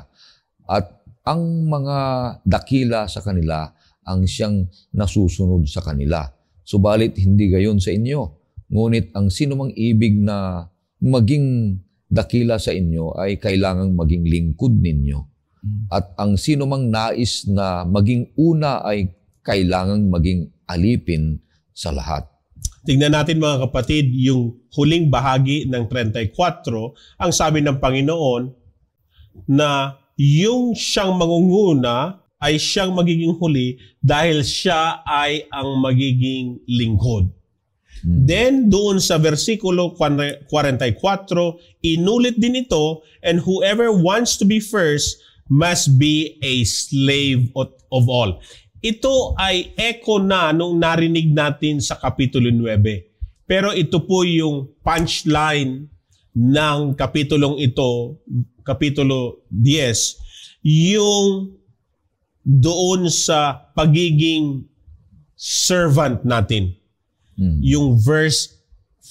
at ang mga dakila sa kanila ang siyang nasusunod sa kanila. Subalit hindi gayon sa inyo. Ngunit ang sinumang ibig na maging dakila sa inyo ay kailangang maging lingkod ninyo. Hmm. At ang sinumang nais na maging una ay kailangang maging alipin sa lahat. Tingnan natin mga kapatid, yung huling bahagi ng 34, ang sabi ng Panginoon na yung siyang mangunguna ay siyang magiging huli dahil siya ay ang magiging lingkod. Hmm. Then doon sa versikulo 44, inulit din ito, and whoever wants to be first must be a slave of all. Ito ay echo na nung narinig natin sa Kapitulo 9. Pero ito po yung punchline ng kapitulong ito, kapitulo 10, yung doon sa pagiging servant natin. Hmm. Yung verse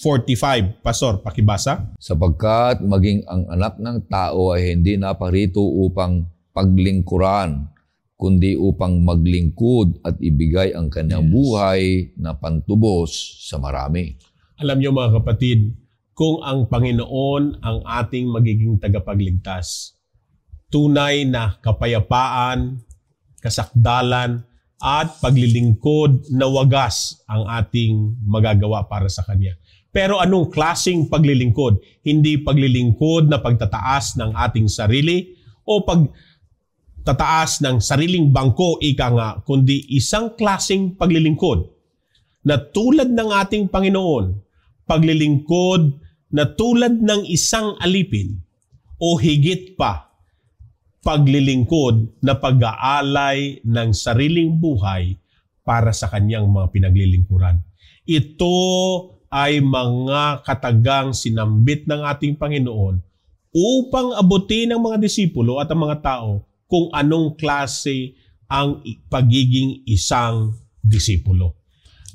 45. Pastor, pakibasa. Sapagkat maging ang anak ng tao ay hindi naparito upang paglingkuran, kundi upang maglingkod at ibigay ang kanyang yes. buhay na pantubos sa marami. Alam niyo mga kapatid, kung ang Panginoon ang ating magiging tagapagligtas. Tunay na kapayapaan, kasakdalan, at paglilingkod na wagas ang ating magagawa para sa Kanya. Pero anong klasing paglilingkod? Hindi paglilingkod na pagtataas ng ating sarili o pagtataas ng sariling bangko, ika nga, kundi isang klasing paglilingkod na tulad ng ating Panginoon, paglilingkod na tulad ng isang alipin o higit pa paglilingkod na pag-aalay ng sariling buhay para sa kanyang mga pinaglilingkuran. Ito ay mga katagang sinambit ng ating Panginoon upang abutin ng mga disipulo at ang mga tao kung anong klase ang pagiging isang disipulo.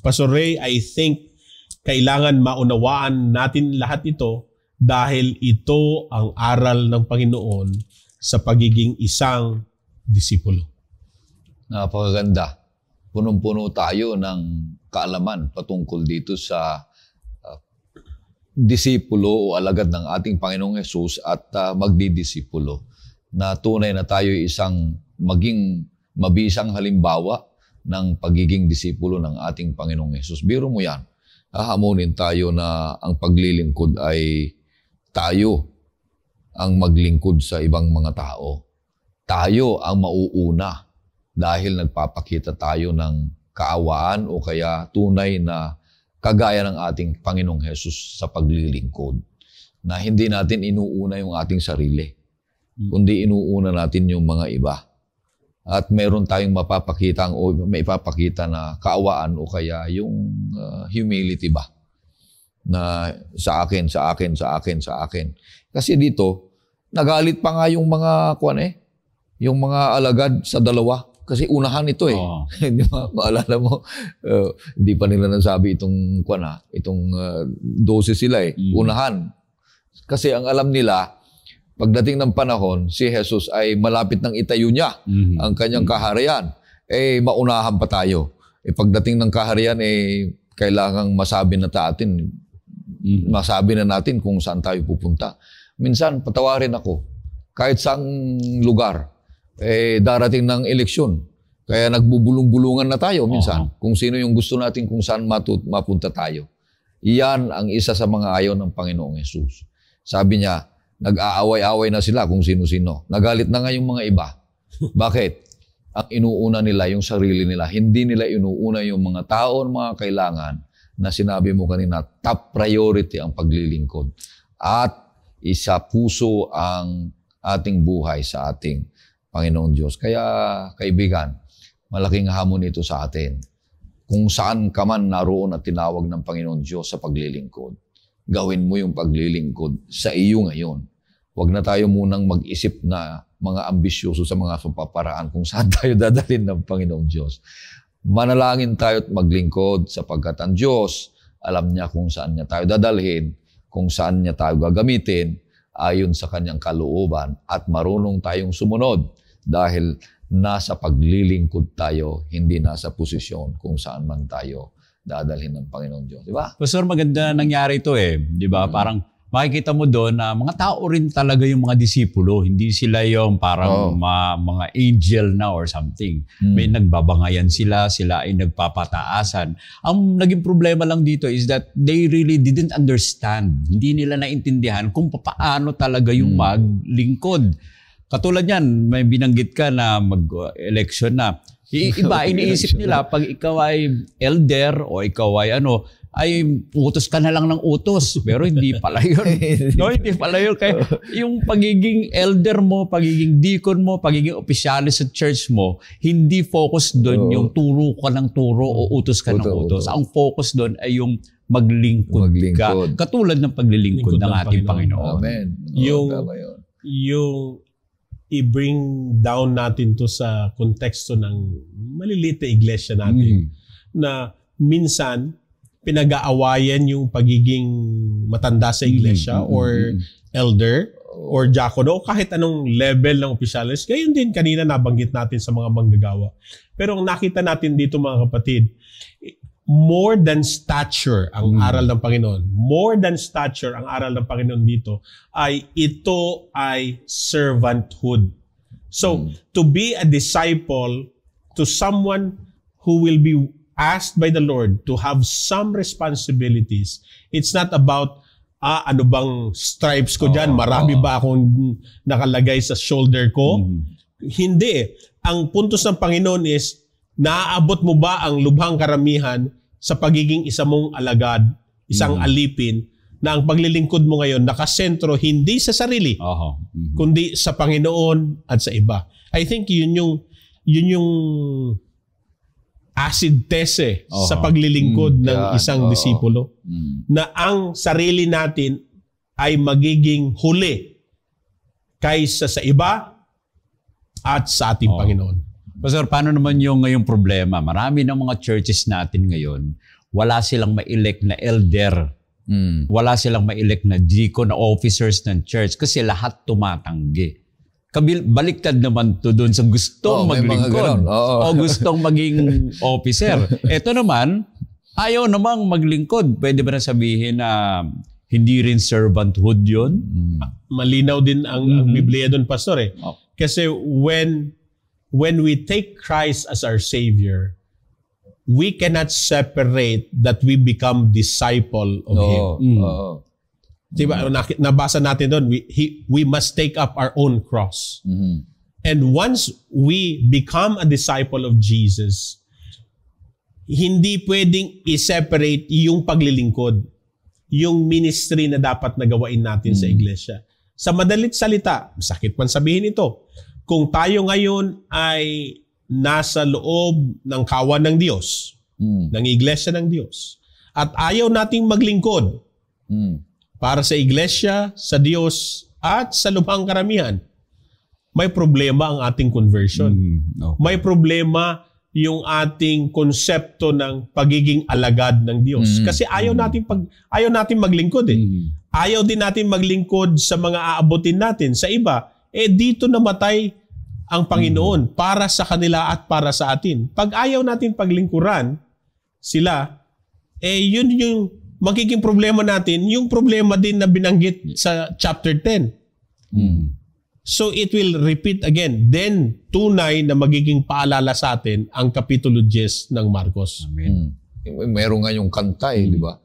Pastor Ray, I think kailangan maunawaan natin lahat ito dahil ito ang aral ng Panginoon sa pagiging isang disipulo. Napakaganda. Punong-puno tayo ng kaalaman patungkol dito sa uh, disipulo o alagad ng ating Panginoong Yesus at uh, magdidisipulo na tunay na tayo isang maging mabisang halimbawa ng pagiging disipulo ng ating Panginoong Yesus. Biro mo yan hahamonin tayo na ang paglilingkod ay tayo ang maglingkod sa ibang mga tao. Tayo ang mauuna dahil nagpapakita tayo ng kaawaan o kaya tunay na kagaya ng ating Panginoong Hesus sa paglilingkod. Na hindi natin inuuna yung ating sarili, hmm. kundi inuuna natin yung mga iba at mayroon tayong mapapakita o may ipapakita na kaawaan o kaya yung uh, humility ba na sa akin, sa akin, sa akin, sa akin. Kasi dito, nagalit pa nga yung mga kuan eh, yung mga alagad sa dalawa kasi unahan ito eh. Oh. Di ba? Maalala mo, uh, hindi pa nila nasabi itong kuan itong uh, ah, doses sila eh, mm. unahan. Kasi ang alam nila, Pagdating ng panahon, si Jesus ay malapit ng itayo niya mm-hmm. ang kanyang kaharian. Eh, maunahan pa tayo. Eh, pagdating ng kaharian, eh, kailangang masabi na natin, mhm. masabi na natin kung saan tayo pupunta. Minsan, patawarin ako. Kahit saang lugar, eh, darating ng eleksyon. Kaya nagbubulong-bulungan na tayo minsan uh-huh. kung sino yung gusto natin kung saan matut- mapunta tayo. Iyan ang isa sa mga ayaw ng Panginoong Yesus. Sabi niya, Nag-aaway-away na sila kung sino-sino. Nagalit na nga yung mga iba. Bakit? Ang inuuna nila yung sarili nila. Hindi nila inuuna yung mga tao at mga kailangan na sinabi mo kanina, top priority ang paglilingkod. At isa puso ang ating buhay sa ating Panginoong Diyos. Kaya, kaibigan, malaking hamon ito sa atin. Kung saan ka man naroon at tinawag ng Panginoong Diyos sa paglilingkod gawin mo yung paglilingkod sa iyo ngayon. Huwag na tayo munang mag-isip na mga ambisyoso sa mga paparaan kung saan tayo dadalhin ng Panginoong Diyos. Manalangin tayo at maglingkod sapagkat ang Diyos, alam niya kung saan niya tayo dadalhin, kung saan niya tayo gagamitin, ayon sa kanyang kalooban at marunong tayong sumunod dahil nasa paglilingkod tayo, hindi nasa posisyon kung saan man tayo dadalhin ng Panginoon Diyos. Di ba? Pastor, maganda nangyari ito eh. Di ba? Mm-hmm. Parang makikita mo doon na mga tao rin talaga yung mga disipulo. Hindi sila yung parang oh. ma, mga angel na or something. Mm. May nagbabangayan sila, sila ay nagpapataasan. Ang naging problema lang dito is that they really didn't understand. Hindi nila naintindihan kung paano talaga yung mm. maglingkod. Katulad yan, may binanggit ka na mag-election na Iba, iniisip nila pag ikaw ay elder o ikaw ay ano, ay utos ka na lang ng utos. Pero hindi pala yun. no, hindi pala yun. Kaya yung pagiging elder mo, pagiging deacon mo, pagiging opisyalis sa church mo, hindi focus doon oh. yung turo ka ng turo o utos ka uto, ng utos. Uto. Ang focus doon ay yung maglingkod, maglingkod. ka. Katulad ng paglilingkod Lingkod ng ating Panginoon. Panginoon. Amen. Oh, yung, yung i-bring down natin to sa konteksto ng maliliit na iglesia natin mm. na minsan pinag-aawayan yung pagiging matanda sa mm-hmm. iglesia mm. or elder or diakono o kahit anong level ng opisyalis. Gayun din kanina nabanggit natin sa mga manggagawa. Pero ang nakita natin dito mga kapatid, more than stature ang mm. aral ng Panginoon. More than stature ang aral ng Panginoon dito ay ito ay servanthood. So, mm. to be a disciple to someone who will be asked by the Lord to have some responsibilities, it's not about ah, ano bang stripes ko oh, Marami oh. ba akong nakalagay sa shoulder ko? Mm. Hindi. Ang puntos ng Panginoon is, naaabot mo ba ang lubhang karamihan sa pagiging isa mong alagad, isang mm. alipin, na ang paglilingkod mo ngayon nakasentro hindi sa sarili, uh-huh. mm-hmm. kundi sa Panginoon at sa iba. I think yun yung yun yung acid test eh, uh-huh. sa paglilingkod mm, ng isang uh-huh. disipulo mm. na ang sarili natin ay magiging huli kaysa sa iba at sa ating uh-huh. Panginoon. Pastor, paano naman yung ngayong problema? Marami ng mga churches natin ngayon, wala silang ma-elect na elder. Mm. Wala silang ma-elect na deacon, na officers ng church kasi lahat tumatanggi. Kabil, baliktad naman to doon sa gustong oh, maglingkod oh, oh. o gustong maging officer. Ito naman, ayaw namang maglingkod. Pwede ba na sabihin na hindi rin servanthood yun? Mm. Malinaw din ang, mm-hmm. ang hmm. Biblia doon, Pastor. Eh. Oh. Kasi when when we take Christ as our Savior, we cannot separate that we become disciple of no, Him. Mm. Uh, diba, nabasa natin doon, we, he, we must take up our own cross. Mm-hmm. And once we become a disciple of Jesus, hindi pwedeng i-separate yung paglilingkod, yung ministry na dapat nagawain natin mm-hmm. sa iglesia. Sa madalit salita, sakit man sabihin ito, kung tayo ngayon ay nasa loob ng kawan ng Diyos, mm. ng iglesia ng Diyos, at ayaw nating maglingkod mm. para sa iglesia, sa Diyos, at sa lubhang karamihan, may problema ang ating conversion. Mm. Okay. May problema yung ating konsepto ng pagiging alagad ng Diyos. Mm. Kasi ayaw mm. natin pag ayaw natin maglingkod eh. Mm. Ayaw din natin maglingkod sa mga aabutin natin sa iba eh dito namatay ang Panginoon para sa kanila at para sa atin. Pag ayaw natin paglingkuran sila, eh yun yung magiging problema natin, yung problema din na binanggit sa chapter 10. Mm. So it will repeat again. Then, tunay na magiging paalala sa atin ang Kapitulo 10 ng Marcos. Amen. Mm. Meron nga yung kanta eh, di ba?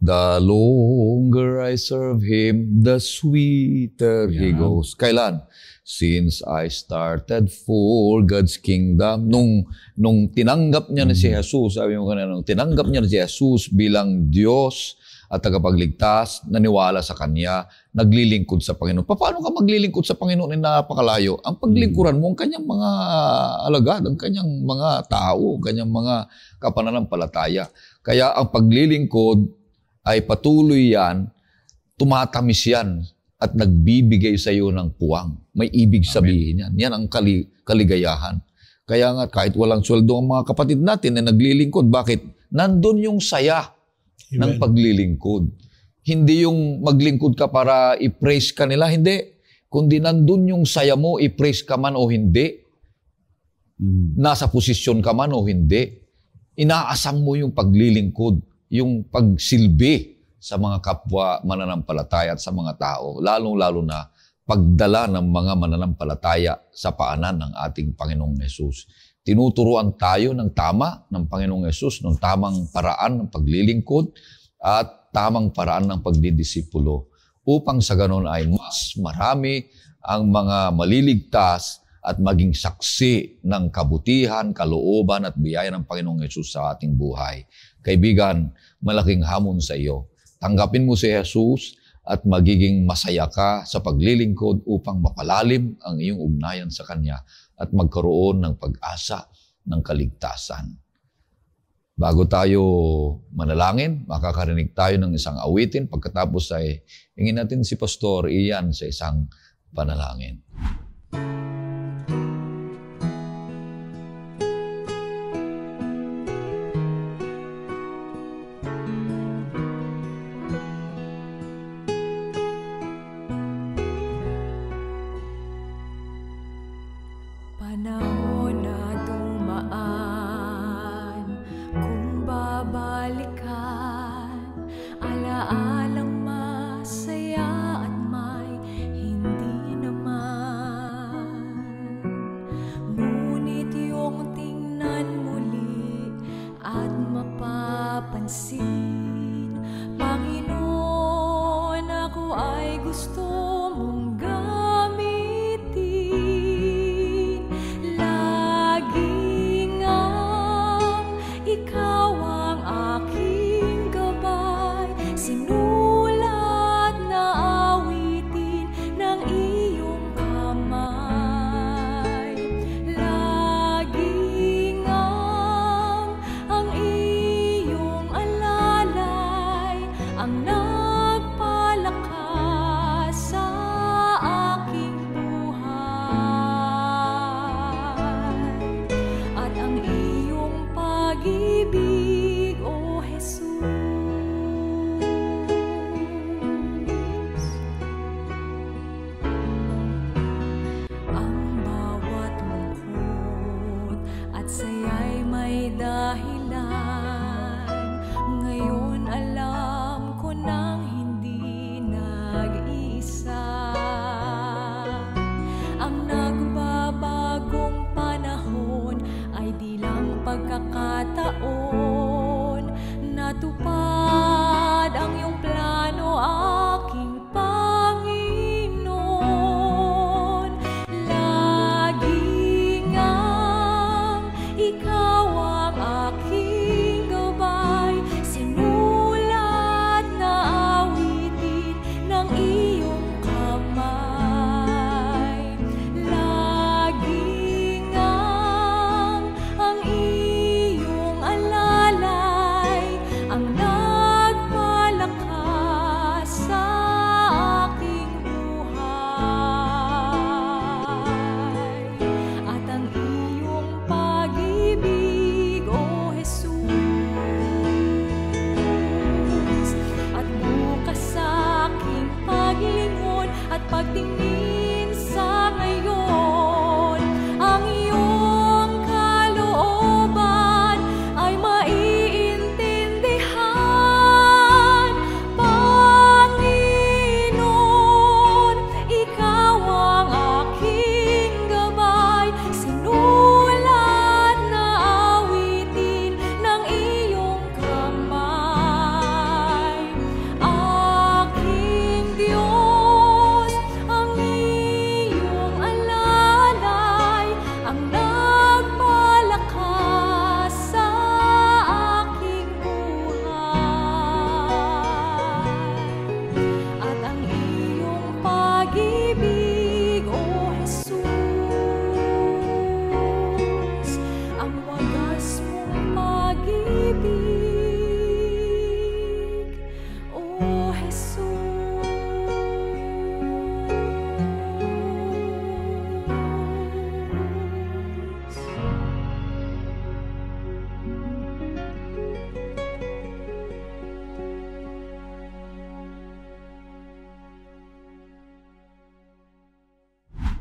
The longer I serve Him, the sweeter yeah. He goes. Kailan? Since I started for God's kingdom, nung, nung tinanggap niya mm-hmm. na si mm. Jesus, sabi mo kanina, nung tinanggap niya na si Jesus bilang Diyos at tagapagligtas, naniwala sa Kanya, naglilingkod sa Panginoon. Paano ka maglilingkod sa Panginoon na napakalayo? Ang paglingkuran mo, ang kanyang mga alagad, ang kanyang mga tao, ang kanyang mga kapananampalataya. Kaya ang paglilingkod, ay patuloy yan, tumatamis yan at nagbibigay sa iyo ng puwang. May ibig sabihin Amen. yan. Yan ang kali- kaligayahan. Kaya nga kahit walang sweldo ang mga kapatid natin na naglilingkod, bakit? Nandun yung saya Amen. ng paglilingkod. Hindi yung maglingkod ka para i-praise ka nila, hindi. Kundi nandun yung saya mo, i-praise ka man o hindi. Hmm. Nasa posisyon ka man o hindi. Inaasam mo yung paglilingkod yung pagsilbi sa mga kapwa mananampalataya at sa mga tao, lalong-lalo na pagdala ng mga mananampalataya sa paanan ng ating Panginoong Yesus. Tinuturuan tayo ng tama ng Panginoong Yesus, ng tamang paraan ng paglilingkod at tamang paraan ng pagdidisipulo upang sa ganon ay mas marami ang mga maliligtas at maging saksi ng kabutihan, kalooban at biyaya ng Panginoong Yesus sa ating buhay. Kaibigan, malaking hamon sa iyo. Tanggapin mo si Jesus at magiging masaya ka sa paglilingkod upang mapalalim ang iyong ugnayan sa Kanya at magkaroon ng pag-asa ng kaligtasan. Bago tayo manalangin, makakarinig tayo ng isang awitin. Pagkatapos ay ingin natin si Pastor Ian sa isang panalangin. Music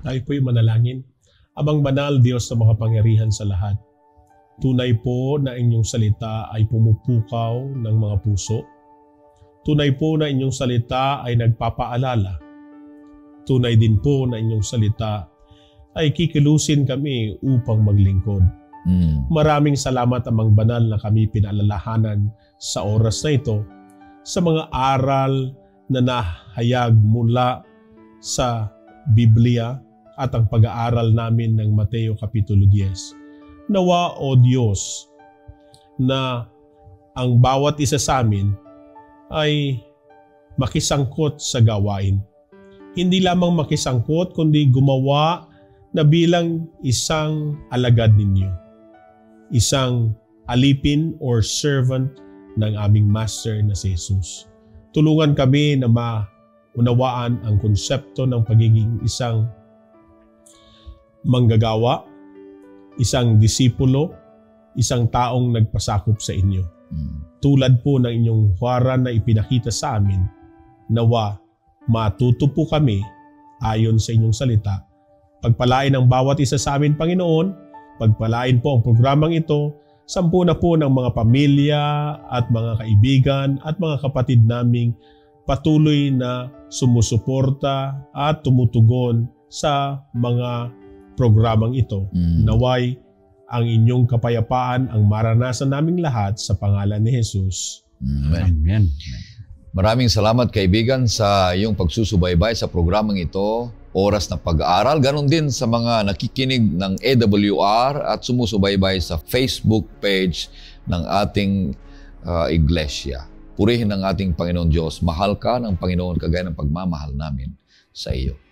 Tayo po'y manalangin. Amang banal Diyos na makapangyarihan sa lahat. Tunay po na inyong salita ay pumupukaw ng mga puso. Tunay po na inyong salita ay nagpapaalala. Tunay din po na inyong salita ay kikilusin kami upang maglingkod. Mm. Maraming salamat amang banal na kami pinaalalahanan sa oras na ito sa mga aral na nahayag mula sa Biblia at ang pag-aaral namin ng Mateo Kapitulo 10. Nawa o Diyos na ang bawat isa sa amin ay makisangkot sa gawain. Hindi lamang makisangkot kundi gumawa na bilang isang alagad ninyo. Isang alipin or servant ng aming Master na si Jesus. Tulungan kami na maunawaan ang konsepto ng pagiging isang manggagawa, isang disipulo, isang taong nagpasakop sa inyo. Hmm. Tulad po ng inyong huwara na ipinakita sa amin, nawa matuto po kami ayon sa inyong salita. Pagpalain ang bawat isa sa amin, Panginoon. Pagpalain po ang programang ito. Sampu na po ng mga pamilya at mga kaibigan at mga kapatid naming patuloy na sumusuporta at tumutugon sa mga programang ito. Mm. Naway ang inyong kapayapaan ang maranasan naming lahat sa pangalan ni Jesus. Mm, amen. Amen. Maraming salamat kaibigan sa iyong pagsusubaybay sa programang ito, oras ng pag-aaral. Ganon din sa mga nakikinig ng AWR at sumusubaybay sa Facebook page ng ating uh, iglesia. Purihin ang ating Panginoon Diyos. Mahal ka ng Panginoon kagaya ng pagmamahal namin sa iyo.